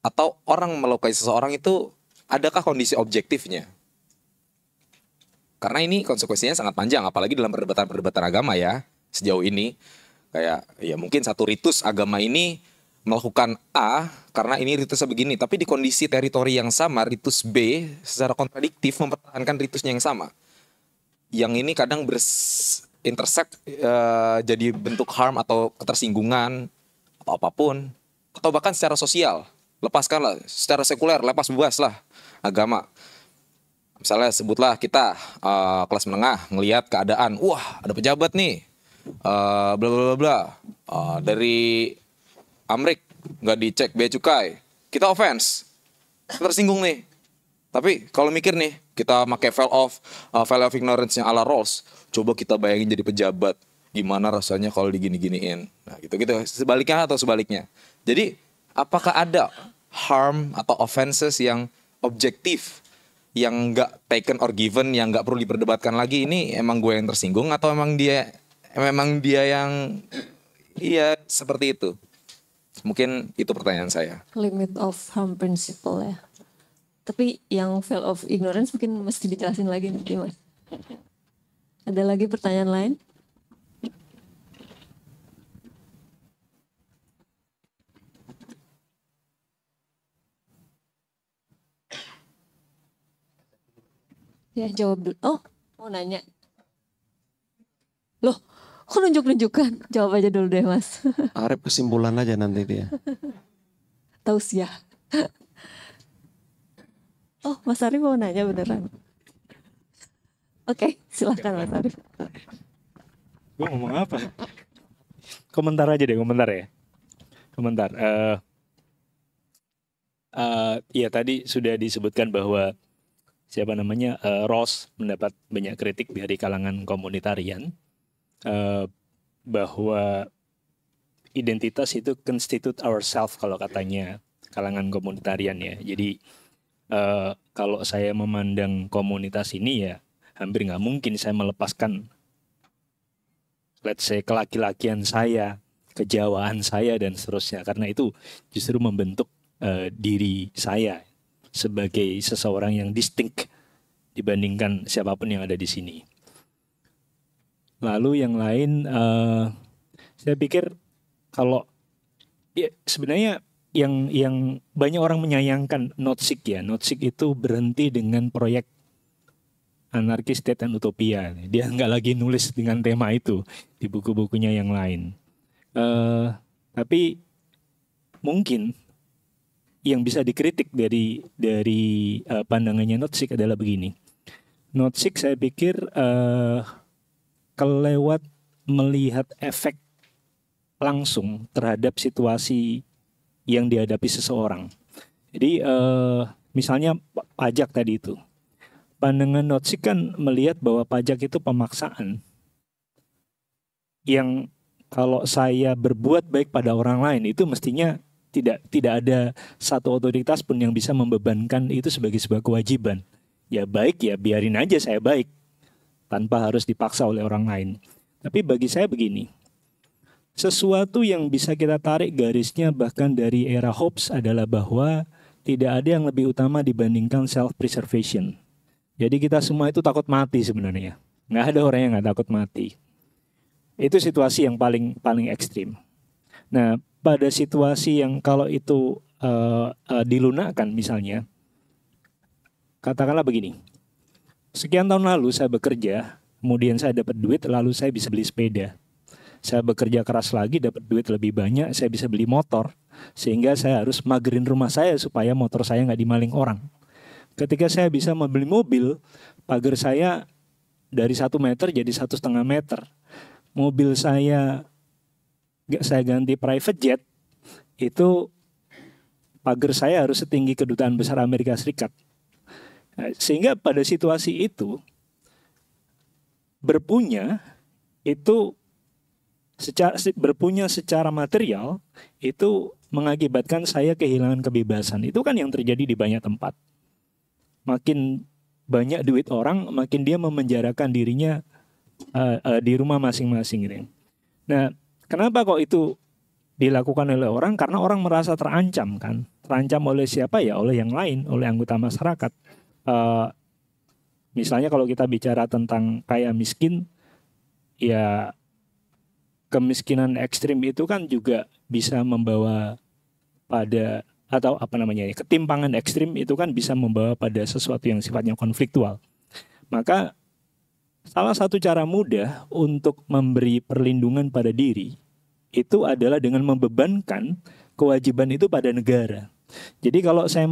atau orang melukai seseorang itu adakah kondisi objektifnya? Karena ini konsekuensinya sangat panjang, apalagi dalam perdebatan-perdebatan agama ya sejauh ini. Kayak ya mungkin satu ritus agama ini melakukan A karena ini ritusnya begini, tapi di kondisi teritori yang sama ritus B secara kontradiktif mempertahankan ritusnya yang sama. Yang ini kadang intersect uh, eh, jadi bentuk harm atau ketersinggungan atau apapun atau bahkan secara sosial. Lepaskanlah secara sekuler, lepas bebas lah agama. Misalnya sebutlah kita uh, kelas menengah melihat keadaan, wah ada pejabat nih, eh, bla bla bla bla dari Amrik nggak dicek bea cukai, kita offense, kita tersinggung nih. Tapi kalau mikir nih, kita make fell off, uh, fell off ignorance yang ala Rolls, coba kita bayangin jadi pejabat, gimana rasanya kalau digini-giniin. Nah, gitu gitu sebaliknya atau sebaliknya. Jadi, apakah ada harm atau offenses yang objektif yang nggak taken or given yang nggak perlu diperdebatkan lagi ini emang gue yang tersinggung atau emang dia emang dia yang iya seperti itu Mungkin itu pertanyaan saya. Limit of harm principle ya. Tapi yang fail of ignorance mungkin mesti dijelasin lagi nanti mas. Ada lagi pertanyaan lain? Ya jawab dulu. Oh mau nanya. Loh Kok nunjuk-nunjukkan? Jawab aja dulu deh mas. (laughs) Arep kesimpulan aja nanti dia. ya. (laughs) Oh, Mas Arif mau nanya beneran. Oke, okay, silakan Mas Arif. Gue ngomong apa? Komentar aja deh, komentar ya. Komentar. Uh, uh, ya tadi sudah disebutkan bahwa siapa namanya uh, eh, Ross mendapat banyak kritik dari kalangan komunitarian Eh, bahwa identitas itu constitute ourselves kalau katanya kalangan komunitarian ya. Jadi uh, kalau saya memandang komunitas ini ya hampir nggak mungkin saya melepaskan let's say kelaki-lakian saya, kejawaan saya dan seterusnya karena itu justru membentuk uh, diri saya sebagai seseorang yang distinct dibandingkan siapapun yang ada di sini. Lalu yang lain uh, saya pikir kalau ya sebenarnya yang yang banyak orang menyayangkan Notsik ya. Notsik itu berhenti dengan proyek Anarki State and Utopia. Dia nggak lagi nulis dengan tema itu di buku-bukunya yang lain. Uh, tapi mungkin yang bisa dikritik dari dari uh, pandangannya Notsik adalah begini. Notsik saya pikir uh, kelewat melihat efek langsung terhadap situasi yang dihadapi seseorang. Jadi uh, misalnya pajak tadi itu. Pandangan Notsi kan melihat bahwa pajak itu pemaksaan yang kalau saya berbuat baik pada orang lain itu mestinya tidak tidak ada satu otoritas pun yang bisa membebankan itu sebagai sebuah kewajiban. Ya baik ya biarin aja saya baik tanpa harus dipaksa oleh orang lain. Tapi bagi saya begini, sesuatu yang bisa kita tarik garisnya bahkan dari era Hobbes adalah bahwa tidak ada yang lebih utama dibandingkan self-preservation. Jadi kita semua itu takut mati sebenarnya. Nggak ada orang yang nggak takut mati. Itu situasi yang paling paling ekstrim. Nah, pada situasi yang kalau itu uh, uh, dilunakkan misalnya, katakanlah begini, Sekian tahun lalu saya bekerja, kemudian saya dapat duit, lalu saya bisa beli sepeda. Saya bekerja keras lagi, dapat duit lebih banyak, saya bisa beli motor. Sehingga saya harus magerin rumah saya supaya motor saya nggak dimaling orang. Ketika saya bisa membeli mobil, pagar saya dari satu meter jadi satu setengah meter. Mobil saya nggak saya ganti private jet itu pagar saya harus setinggi kedutaan besar Amerika Serikat sehingga pada situasi itu berpunya itu secara berpunya secara material itu mengakibatkan saya kehilangan kebebasan. Itu kan yang terjadi di banyak tempat. Makin banyak duit orang, makin dia memenjarakan dirinya uh, uh, di rumah masing-masing gitu. Nah, kenapa kok itu dilakukan oleh orang? Karena orang merasa terancam kan. Terancam oleh siapa ya? Oleh yang lain, oleh anggota masyarakat uh, misalnya kalau kita bicara tentang kaya miskin ya kemiskinan ekstrim itu kan juga bisa membawa pada atau apa namanya ini ya, ketimpangan ekstrim itu kan bisa membawa pada sesuatu yang sifatnya konfliktual maka salah satu cara mudah untuk memberi perlindungan pada diri itu adalah dengan membebankan kewajiban itu pada negara jadi kalau saya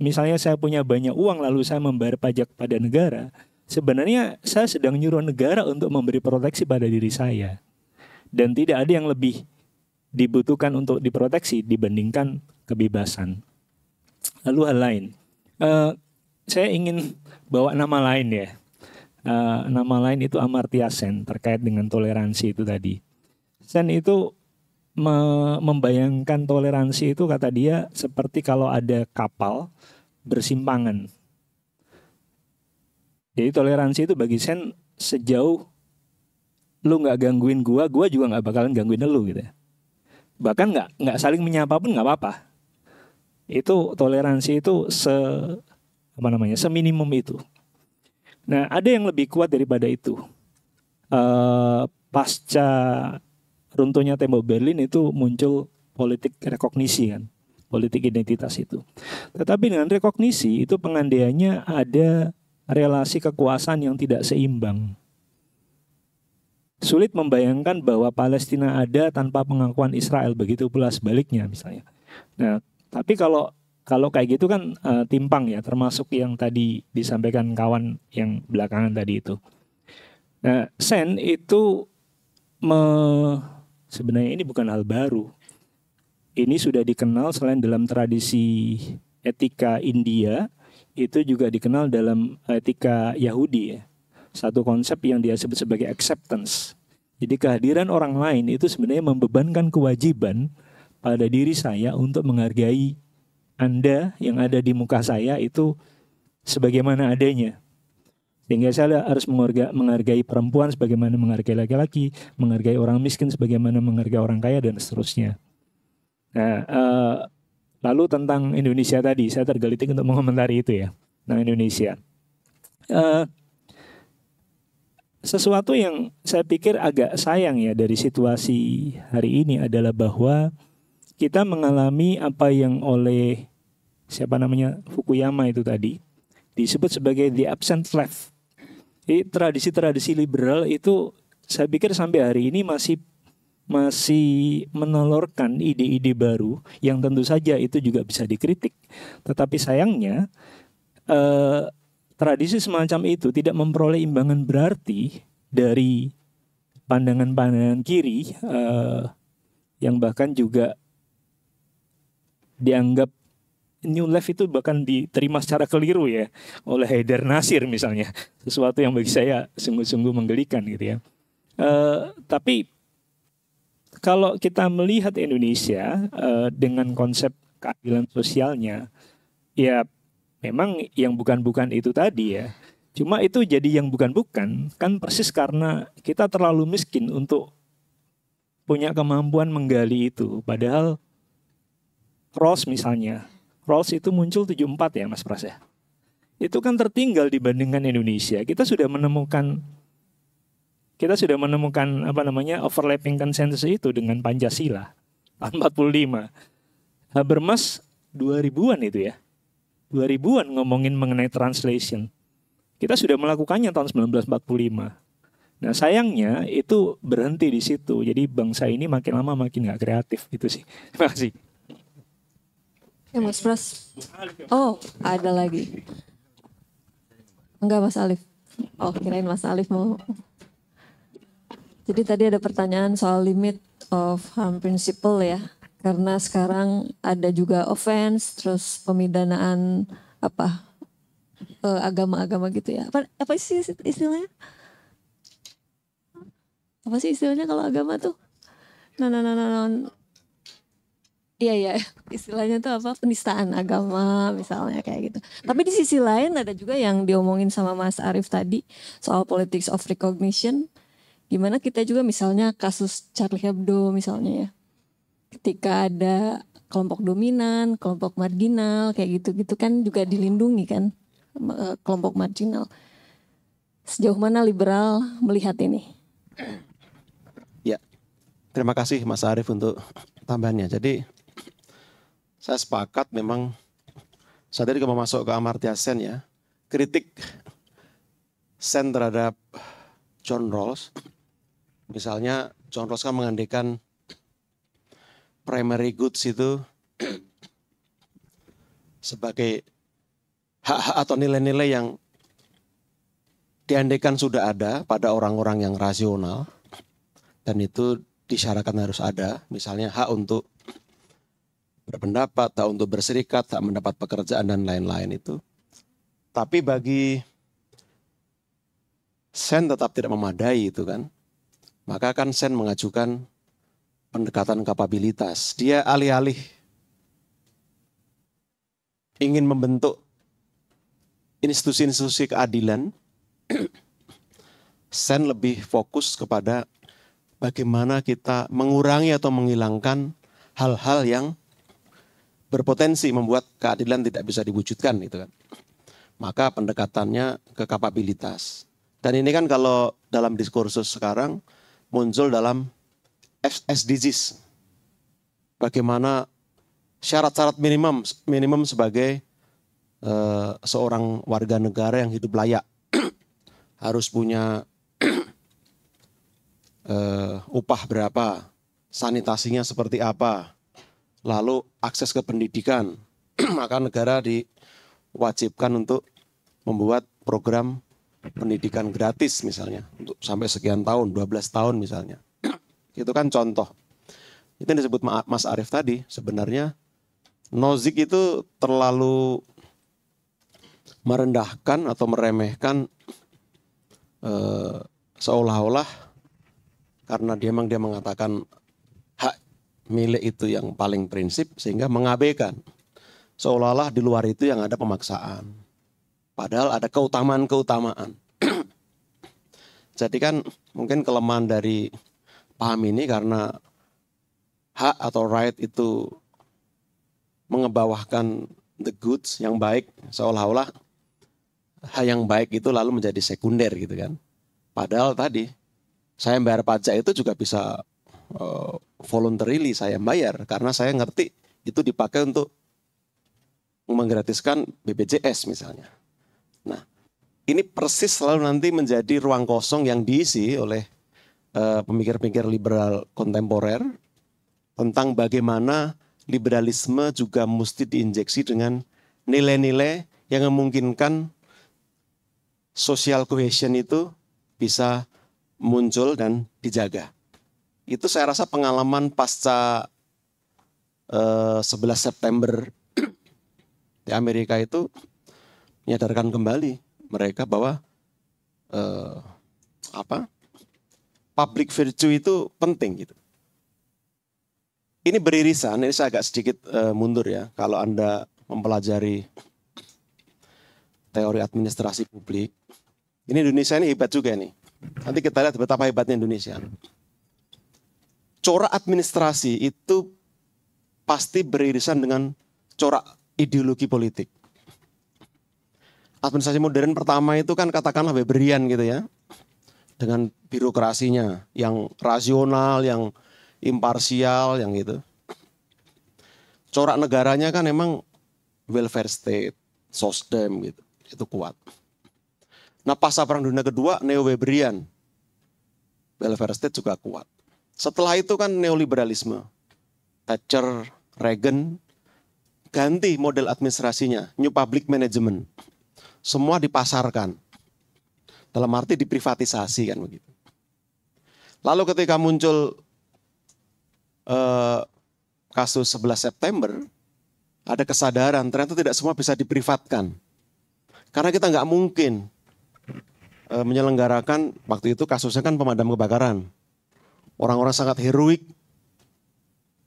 misalnya saya punya banyak uang lalu saya membayar pajak pada negara, sebenarnya saya sedang nyuruh negara untuk memberi proteksi pada diri saya. Dan tidak ada yang lebih dibutuhkan untuk diproteksi dibandingkan kebebasan. Lalu hal lain, uh, saya ingin bawa nama lain ya. Uh, nama lain itu Amartya Sen terkait dengan toleransi itu tadi. Sen itu me membayangkan toleransi itu kata dia seperti kalau ada kapal bersimpangan. Jadi toleransi itu bagi Sen sejauh lu nggak gangguin gua, gua juga nggak bakalan gangguin lu gitu. ya. Bahkan nggak nggak saling menyapa pun nggak apa-apa. Itu toleransi itu se apa namanya seminimum itu. Nah ada yang lebih kuat daripada itu. Uh, pasca runtuhnya tembok Berlin itu muncul politik rekognisi kan politik identitas itu. Tetapi dengan rekognisi itu pengandaiannya ada relasi kekuasaan yang tidak seimbang. Sulit membayangkan bahwa Palestina ada tanpa pengakuan Israel, begitu pula sebaliknya misalnya. Nah, tapi kalau kalau kayak gitu kan e, timpang ya, termasuk yang tadi disampaikan kawan yang belakangan tadi itu. Nah, Sen itu me Sebenarnya ini bukan hal baru. Ini sudah dikenal selain dalam tradisi etika India, itu juga dikenal dalam etika Yahudi ya. Satu konsep yang dia sebut sebagai acceptance. Jadi kehadiran orang lain itu sebenarnya membebankan kewajiban pada diri saya untuk menghargai Anda yang ada di muka saya itu sebagaimana adanya. Sehingga saya harus menghargai perempuan sebagaimana menghargai laki-laki, menghargai orang miskin sebagaimana menghargai orang kaya dan seterusnya. Nah, uh, lalu tentang Indonesia tadi, saya tergelitik untuk mengomentari itu ya tentang Indonesia. Uh, sesuatu yang saya pikir agak sayang ya dari situasi hari ini adalah bahwa kita mengalami apa yang oleh siapa namanya Fukuyama itu tadi disebut sebagai the absent left tradisi-tradisi liberal itu saya pikir sampai hari ini masih masih menelurkan ide-ide baru yang tentu saja itu juga bisa dikritik. Tetapi sayangnya eh, tradisi semacam itu tidak memperoleh imbangan berarti dari pandangan-pandangan kiri eh, yang bahkan juga dianggap New Left itu bahkan diterima secara keliru ya oleh Haider Nasir misalnya sesuatu yang bagi saya sungguh-sungguh menggelikan gitu ya uh, tapi kalau kita melihat Indonesia uh, dengan konsep keadilan sosialnya ya memang yang bukan-bukan itu tadi ya cuma itu jadi yang bukan-bukan kan persis karena kita terlalu miskin untuk punya kemampuan menggali itu padahal Ross misalnya Rolls itu muncul 74 ya Mas Pras ya. Itu kan tertinggal dibandingkan Indonesia. Kita sudah menemukan kita sudah menemukan apa namanya overlapping consensus itu dengan Pancasila tahun 45. Habermas 2000-an itu ya. 2000-an ngomongin mengenai translation. Kita sudah melakukannya tahun 1945. Nah sayangnya itu berhenti di situ. Jadi bangsa ini makin lama makin nggak kreatif gitu sih. Terima kasih. Ya Mas Pras. Oh, ada lagi. Enggak Mas Alif. Oh, kirain Mas Alif mau. Jadi tadi ada pertanyaan soal limit of harm principle ya. Karena sekarang ada juga offense, terus pemidanaan apa eh, agama-agama gitu ya. Apa, apa sih istilahnya? Apa sih istilahnya kalau agama tuh? Nah, nah, nah, nah, nah. Iya iya, (laughs) istilahnya tuh apa penistaan agama misalnya kayak gitu. Tapi di sisi lain ada juga yang diomongin sama Mas Arief tadi soal politics of recognition. Gimana kita juga misalnya kasus Charlie Hebdo misalnya ya. Ketika ada kelompok dominan, kelompok marginal kayak gitu-gitu kan juga dilindungi kan eh, kelompok marginal. Sejauh mana liberal melihat ini? Ya. Terima kasih Mas Arief untuk tambahannya. Jadi saya sepakat memang saya tadi kalau masuk ke Amartya Sen ya, kritik Sen terhadap John Rawls, misalnya John Rawls kan mengandekan primary goods itu sebagai hak-hak atau nilai-nilai yang diandekan sudah ada pada orang-orang yang rasional dan itu disyaratkan harus ada, misalnya hak untuk berpendapat, tak untuk berserikat, tak mendapat pekerjaan dan lain-lain itu. Tapi bagi sen tetap tidak memadai itu kan. Maka kan sen mengajukan pendekatan kapabilitas. Dia alih-alih ingin membentuk institusi-institusi keadilan, (clears throat) sen lebih fokus kepada bagaimana kita mengurangi atau menghilangkan hal-hal yang berpotensi membuat keadilan tidak bisa diwujudkan gitu kan. Maka pendekatannya ke kapabilitas. Dan ini kan kalau dalam diskursus sekarang muncul dalam SDGs. Bagaimana syarat-syarat minimum minimum sebagai uh, seorang warga negara yang hidup layak. (clears throat) Harus punya uh, (clears throat) upah berapa, sanitasinya seperti apa, lalu akses ke pendidikan. (clears throat) Maka negara diwajibkan untuk membuat program pendidikan gratis misalnya untuk sampai sekian tahun, 12 tahun misalnya. (clears throat) Itu kan contoh. Itu yang disebut Mas Arief tadi, sebenarnya nozik itu terlalu merendahkan atau meremehkan e, seolah-olah karena dia memang dia mengatakan milik itu yang paling prinsip sehingga mengabaikan. Seolah-olah di luar itu yang ada pemaksaan. Padahal ada keutamaan-keutamaan. (clears throat) Jadi kan mungkin kelemahan dari paham ini karena hak atau right itu mengebawahkan the goods yang baik seolah-olah hal yang baik itu lalu menjadi sekunder gitu kan. Padahal tadi saya bayar pajak itu juga bisa Eh, voluntarily saya bayar karena saya ngerti itu dipakai untuk menggratiskan BPJS misalnya. Nah, ini persis selalu nanti menjadi ruang kosong yang diisi oleh eh, pemikir-pemikir uh, liberal kontemporer tentang bagaimana liberalisme juga mesti diinjeksi dengan nilai-nilai yang memungkinkan social cohesion itu bisa muncul dan dijaga itu saya rasa pengalaman pasca uh, eh, 11 September di Amerika itu menyadarkan kembali mereka bahwa uh, apa public virtue itu penting gitu. Ini beririsan, ini saya agak sedikit uh, mundur ya. Kalau Anda mempelajari teori administrasi publik, ini Indonesia ini hebat juga nih. Nanti kita lihat betapa hebatnya Indonesia corak administrasi itu pasti beririsan dengan corak ideologi politik. Administrasi modern pertama itu kan katakanlah Weberian gitu ya. Dengan birokrasinya yang rasional, yang imparsial, yang gitu. Corak negaranya kan emang welfare state, sosdem gitu. Itu kuat. Nah pas perang dunia kedua neo Weberian. Welfare state juga kuat. Setelah itu kan neoliberalisme. Thatcher, Reagan, ganti model administrasinya, new public management. Semua dipasarkan. Dalam arti diprivatisasi kan begitu. Lalu ketika muncul eh, kasus 11 September, ada kesadaran ternyata tidak semua bisa diprivatkan. Karena kita nggak mungkin eh, menyelenggarakan waktu itu kasusnya kan pemadam kebakaran Orang-orang sangat heroik,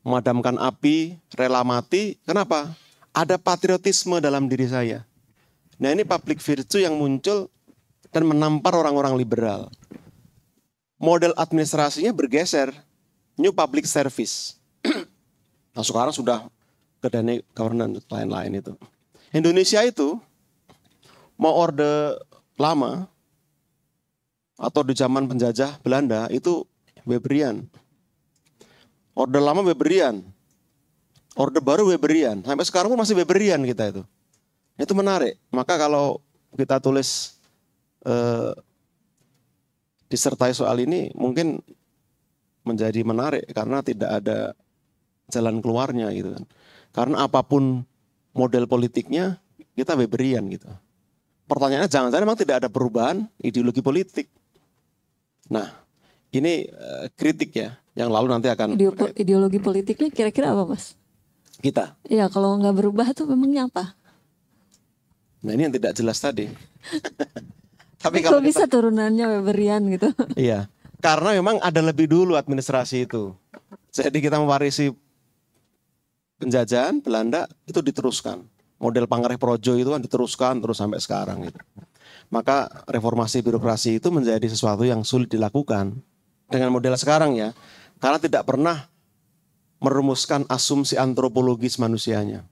memadamkan api, rela mati. Kenapa? Ada patriotisme dalam diri saya. Nah ini public virtue yang muncul dan menampar orang-orang liberal. Model administrasinya bergeser. New public service. (clears throat) nah sekarang sudah dana governance lain-lain itu. Indonesia itu mau orde lama atau di zaman penjajah Belanda itu Weberian. orde lama Weberian. orde baru Weberian. Sampai sekarang pun masih Weberian kita itu. Itu menarik. Maka kalau kita tulis eh, disertai soal ini mungkin menjadi menarik karena tidak ada jalan keluarnya gitu kan. Karena apapun model politiknya kita Weberian gitu. Pertanyaannya jangan-jangan memang tidak ada perubahan ideologi politik. Nah, ini uh, kritik ya yang lalu nanti akan Ideo ideologi politiknya kira-kira apa mas? Kita. Ya, kalau nggak berubah tuh memangnya apa? Nah ini yang tidak jelas tadi. (laughs) Tapi kalau kita... bisa turunannya Weberian gitu. (laughs) Iya karena memang ada lebih dulu administrasi itu. Jadi kita mewarisi penjajahan Belanda itu diteruskan. Model Pangeran Projo itu kan diteruskan terus sampai sekarang gitu. Maka reformasi birokrasi itu menjadi sesuatu yang sulit dilakukan dengan model sekarang ya. Karena tidak pernah merumuskan asumsi antropologis manusianya.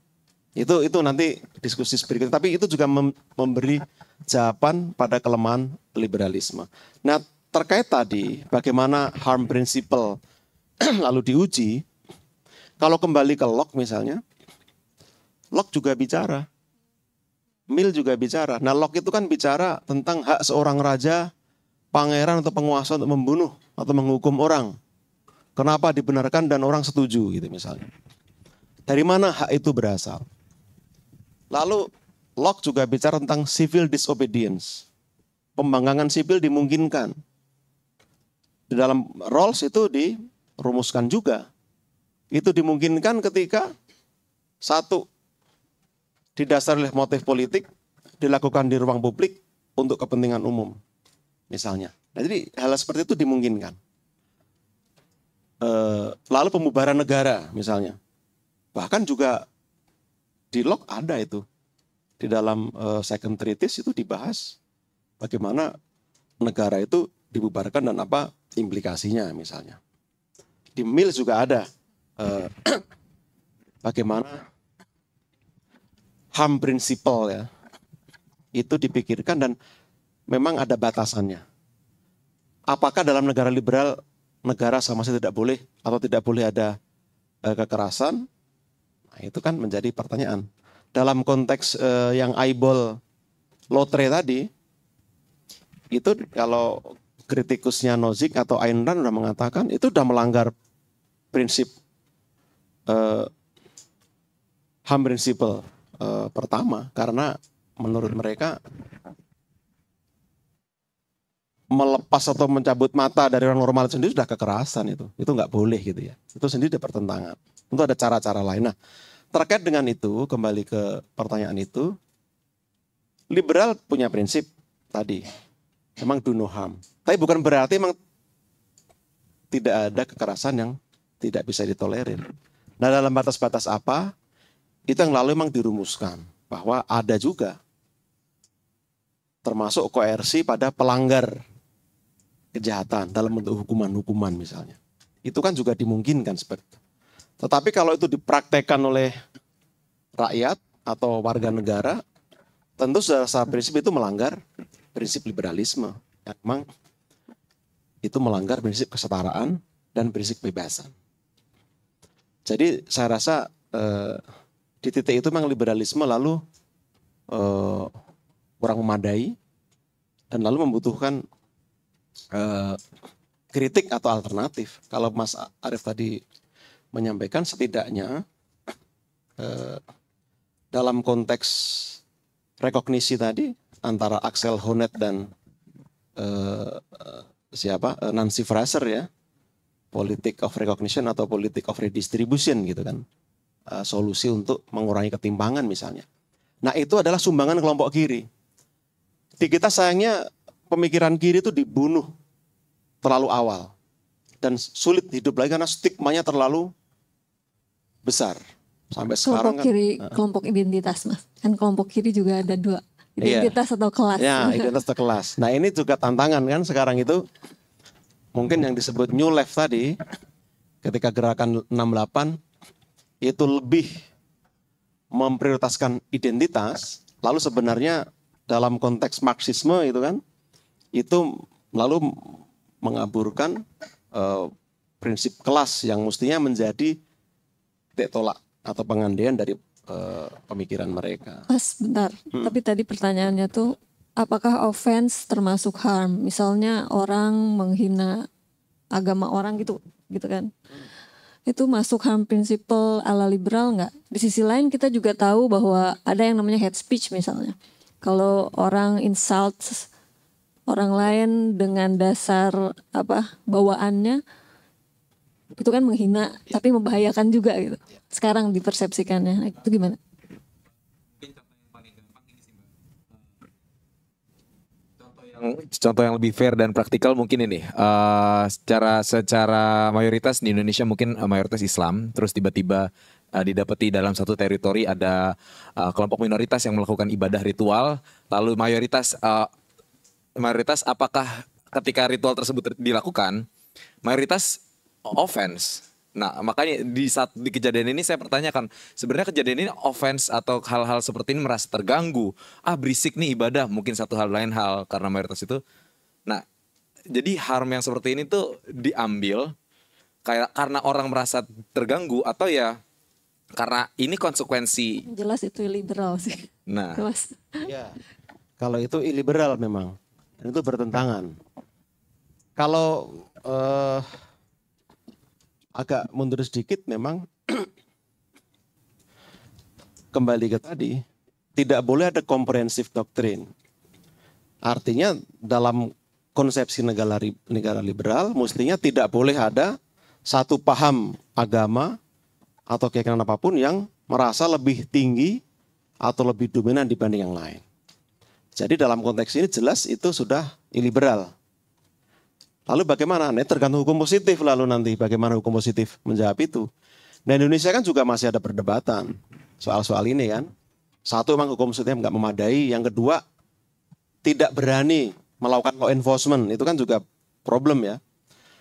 Itu itu nanti diskusi berikutnya. Tapi itu juga mem memberi jawaban pada kelemahan liberalisme. Nah terkait tadi bagaimana harm principle (clears throat) lalu diuji. Kalau kembali ke Locke misalnya, Locke juga bicara. Mill juga bicara. Nah Locke itu kan bicara tentang hak seorang raja pangeran atau penguasa untuk membunuh atau menghukum orang. Kenapa dibenarkan dan orang setuju gitu misalnya. Dari mana hak itu berasal? Lalu Locke juga bicara tentang civil disobedience. Pembangkangan sipil dimungkinkan. Di dalam Rawls itu dirumuskan juga. Itu dimungkinkan ketika satu didasari oleh motif politik, dilakukan di ruang publik untuk kepentingan umum misalnya. Nah, jadi hal seperti itu dimungkinkan. E, lalu pembubaran negara misalnya, bahkan juga di log ada itu di dalam e, second treatise itu dibahas bagaimana negara itu dibubarkan dan apa implikasinya misalnya. Di mil juga ada e, (clears throat) bagaimana ham prinsipal ya itu dipikirkan dan memang ada batasannya. Apakah dalam negara liberal negara sama sekali tidak boleh atau tidak boleh ada e, kekerasan? Nah, itu kan menjadi pertanyaan. Dalam konteks e, yang eyeball lotre tadi, itu kalau kritikusnya Nozick atau Ayn Rand sudah mengatakan itu sudah melanggar prinsip e, eh, ham prinsipal e, pertama karena menurut mereka melepas atau mencabut mata dari orang normal sendiri sudah kekerasan itu. Itu nggak boleh gitu ya. Itu sendiri ada pertentangan. Tentu ada cara-cara lain. Nah, terkait dengan itu, kembali ke pertanyaan itu, liberal punya prinsip tadi. Memang do no harm. Tapi bukan berarti memang tidak ada kekerasan yang tidak bisa ditolerir. Nah dalam batas-batas apa, itu yang lalu memang dirumuskan. Bahwa ada juga termasuk koersi pada pelanggar kejahatan dalam bentuk hukuman-hukuman misalnya. Itu kan juga dimungkinkan seperti itu. Tetapi kalau itu dipraktekkan oleh rakyat atau warga negara, tentu secara prinsip itu melanggar prinsip liberalisme. Ya, memang itu melanggar prinsip kesetaraan dan prinsip kebebasan. Jadi saya rasa eh, di titik itu memang liberalisme lalu eh, kurang memadai dan lalu membutuhkan Eh, kritik atau alternatif. Kalau Mas Arief tadi menyampaikan setidaknya eh, dalam konteks rekognisi tadi antara Axel Honneth dan eh, siapa Nancy Fraser ya politik of recognition atau politik of redistribution gitu kan solusi untuk mengurangi ketimpangan misalnya nah itu adalah sumbangan kelompok kiri di kita sayangnya pemikiran kiri itu dibunuh terlalu awal. Dan sulit hidup lagi karena stigmanya terlalu besar. Sampai kelompok sekarang kan, kiri, kelompok identitas mas. Kan kelompok kiri juga ada dua. Iya. Identitas iya. atau kelas. Ya, identitas atau kelas. Nah ini juga tantangan kan sekarang itu. Mungkin yang disebut new left tadi. Ketika gerakan 68 itu lebih memprioritaskan identitas. Lalu sebenarnya dalam konteks Marxisme itu kan itu lalu mengaburkan uh, prinsip kelas yang mestinya menjadi titik tolak atau pengandaian dari uh, pemikiran mereka. Mas, bentar. Hmm. Tapi tadi pertanyaannya tuh apakah offense termasuk harm? Misalnya orang menghina agama orang gitu, gitu kan? Hmm. Itu masuk harm principle ala liberal nggak? Di sisi lain kita juga tahu bahwa ada yang namanya hate speech misalnya. Kalau orang insult orang lain dengan dasar apa bawaannya itu kan menghina iya. tapi membahayakan juga gitu. Iya. Sekarang dipersepsikannya nah, itu gimana? contoh yang lebih fair dan praktikal mungkin ini uh, secara secara mayoritas di Indonesia mungkin eh, mayoritas Islam terus tiba-tiba uh, eh, didapati dalam satu teritori ada uh, kelompok minoritas yang melakukan ibadah ritual lalu mayoritas mayoritas apakah ketika ritual tersebut dilakukan mayoritas offense. Nah, makanya di saat di kejadian ini saya pertanyakan, sebenarnya kejadian ini offense atau hal-hal seperti ini merasa terganggu. Ah, berisik nih ibadah, mungkin satu hal lain hal karena mayoritas itu. Nah, jadi harm yang seperti ini tuh diambil kayak karena orang merasa terganggu atau ya karena ini konsekuensi. Jelas itu liberal sih. Nah. Ya. Kalau itu liberal memang. Dan itu bertentangan. Kalau eh, agak mundur sedikit memang (clears throat) kembali ke tadi, tidak boleh ada komprehensif doktrin. Artinya dalam konsepsi negara negara liberal mestinya tidak boleh ada satu paham agama atau keyakinan apapun yang merasa lebih tinggi atau lebih dominan dibanding yang lain. Jadi dalam konteks ini jelas itu sudah iliberal. Lalu bagaimana? Ini nah, tergantung hukum positif lalu nanti bagaimana hukum positif menjawab itu. Nah Indonesia kan juga masih ada perdebatan soal-soal ini kan. Satu memang hukum positif nggak memadai. Yang kedua tidak berani melakukan law enforcement. Itu kan juga problem ya.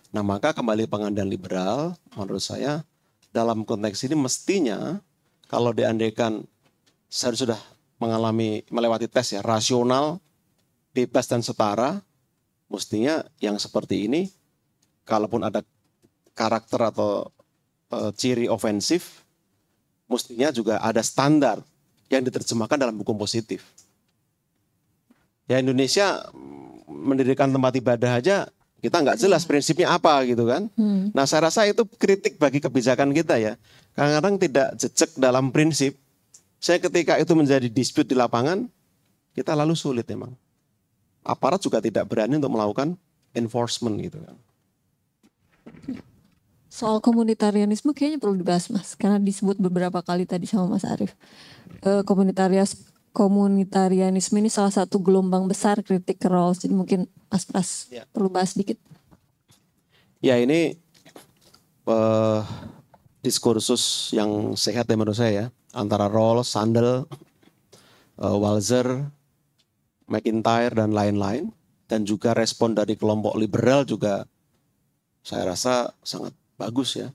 Nah maka kembali pengandalan liberal menurut saya dalam konteks ini mestinya kalau diandaikan saya sudah mengalami melewati tes ya rasional, bebas dan setara, mestinya yang seperti ini kalaupun ada karakter atau e, ciri ofensif mestinya juga ada standar yang diterjemahkan dalam hukum positif. Ya Indonesia mm, mendirikan tempat ibadah aja kita nggak jelas iya. prinsipnya apa gitu kan. Hmm. Nah saya rasa itu kritik bagi kebijakan kita ya. Kadang-kadang tidak jejak dalam prinsip saya ketika itu menjadi dispute di lapangan, kita lalu sulit memang. Aparat juga tidak berani untuk melakukan enforcement gitu kan. Soal komunitarianisme kayaknya perlu dibahas mas, karena disebut beberapa kali tadi sama Mas Arief. E, komunitarias komunitarianisme ini salah satu gelombang besar kritik ke Rawls. Jadi mungkin Mas Pras ya. perlu bahas sedikit. Ya ini uh, diskursus yang sehat ya menurut saya. ya antara Rolls, Sandel, uh, Walzer, McIntyre dan lain-lain dan juga respon dari kelompok liberal juga saya rasa sangat bagus ya.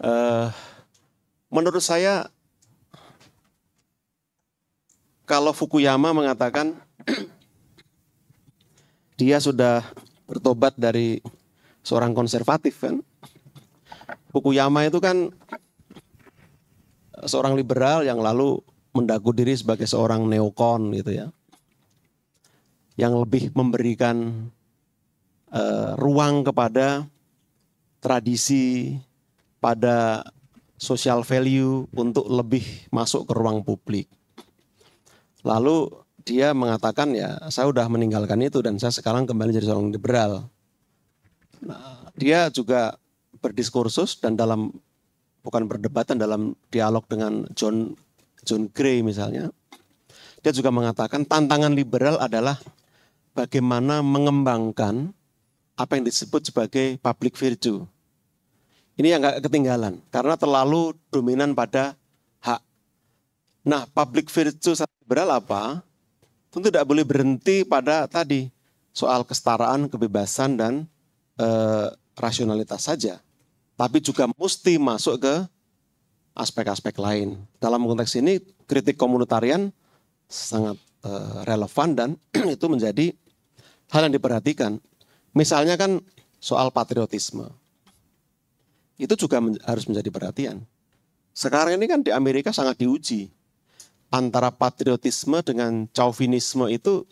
Uh, menurut saya kalau Fukuyama mengatakan (clears throat) dia sudah bertobat dari seorang konservatif kan. Fukuyama itu kan seorang liberal yang lalu mendaku diri sebagai seorang neokon gitu ya. Yang lebih memberikan uh, ruang kepada tradisi, pada social value untuk lebih masuk ke ruang publik. Lalu dia mengatakan ya saya sudah meninggalkan itu dan saya sekarang kembali jadi seorang liberal. Nah, dia juga berdiskursus dan dalam bukan perdebatan dalam dialog dengan John John Gray misalnya. Dia juga mengatakan tantangan liberal adalah bagaimana mengembangkan apa yang disebut sebagai public virtue. Ini yang gak ketinggalan karena terlalu dominan pada hak. Nah, public virtue liberal apa? Tentu tidak boleh berhenti pada tadi soal kesetaraan, kebebasan dan e, rasionalitas saja tapi juga mesti masuk ke aspek-aspek lain. Dalam konteks ini kritik komunitarian sangat uh, relevan dan (clears throat) itu menjadi hal yang diperhatikan. Misalnya kan soal patriotisme. Itu juga men harus menjadi perhatian. Sekarang ini kan di Amerika sangat diuji. Antara patriotisme dengan chauvinisme itu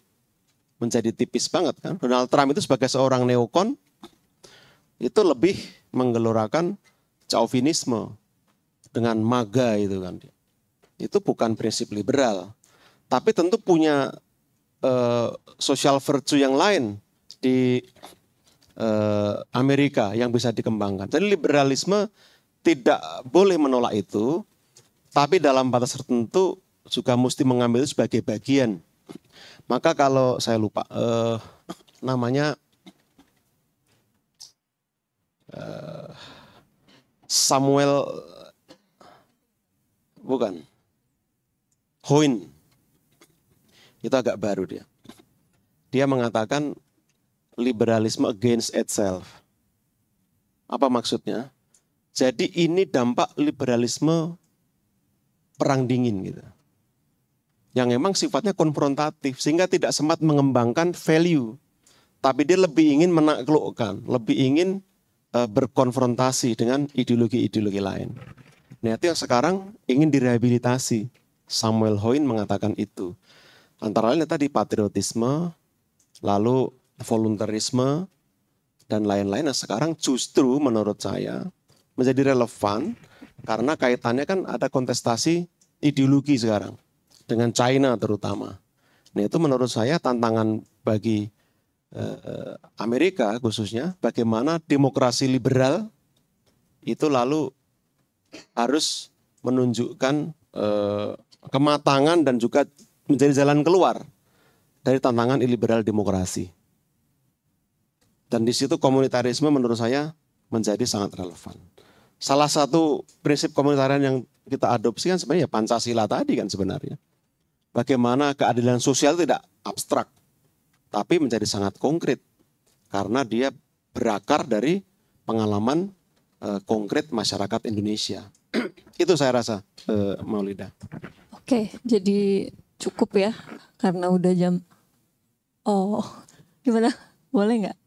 menjadi tipis banget kan. Donald Trump itu sebagai seorang neokon itu lebih menggelorakan chauvinisme dengan maga itu kan. Itu bukan prinsip liberal, tapi tentu punya uh, social virtue yang lain di uh, Amerika yang bisa dikembangkan. Jadi liberalisme tidak boleh menolak itu, tapi dalam batas tertentu juga mesti mengambil sebagai bagian. Maka kalau saya lupa uh, namanya Samuel bukan Hoin itu agak baru dia dia mengatakan liberalisme against itself apa maksudnya jadi ini dampak liberalisme perang dingin gitu yang memang sifatnya konfrontatif sehingga tidak sempat mengembangkan value tapi dia lebih ingin menaklukkan lebih ingin Eh, berkonfrontasi dengan ideologi-ideologi lain. Nah itu yang sekarang ingin direhabilitasi. Samuel Hoin mengatakan itu. Antara lain tadi patriotisme, lalu voluntarisme dan lain-lain. Nah sekarang justru menurut saya menjadi relevan karena kaitannya kan ada kontestasi ideologi sekarang dengan China terutama. Nah itu menurut saya tantangan bagi Eh, Amerika khususnya bagaimana demokrasi liberal itu lalu harus menunjukkan eh, kematangan dan juga menjadi jalan keluar dari tantangan liberal demokrasi. Dan di situ komunitarisme menurut saya menjadi sangat relevan. Salah satu prinsip komunitarian yang kita adopsi kan sebenarnya ya Pancasila tadi kan sebenarnya. Bagaimana keadilan sosial tidak abstrak, tapi menjadi sangat konkret karena dia berakar dari pengalaman e, konkret masyarakat Indonesia. (clears throat) Itu saya rasa e, Maulida. Oke, jadi cukup ya karena udah jam. Oh, gimana? Boleh nggak?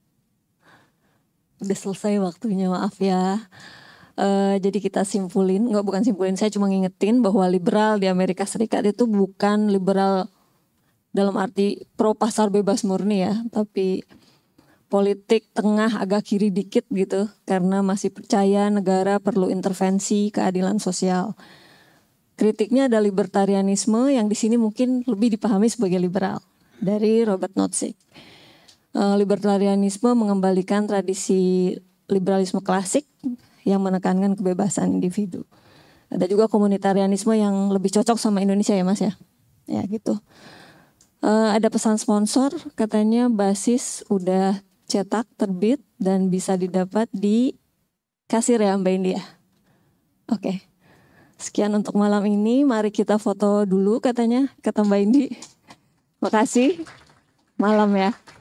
Udah selesai waktunya, maaf ya. Uh, jadi kita simpulin, nggak bukan simpulin, saya cuma ngingetin bahwa liberal di Amerika Serikat itu bukan liberal dalam arti pro pasar bebas murni ya, tapi politik tengah agak kiri dikit gitu karena masih percaya negara perlu intervensi keadilan sosial. Kritiknya ada libertarianisme yang di sini mungkin lebih dipahami sebagai liberal dari Robert Nozick. Uh, libertarianisme mengembalikan tradisi liberalisme klasik yang menekankan kebebasan individu. Ada juga komunitarianisme yang lebih cocok sama Indonesia ya Mas ya. Ya gitu. Uh, ada pesan sponsor, katanya basis udah cetak, terbit, dan bisa didapat di kasir ya Mbak India. Oke. Okay. Sekian untuk malam ini. Mari kita foto dulu katanya, kata Mbak Indi. Makasih. Malam ya.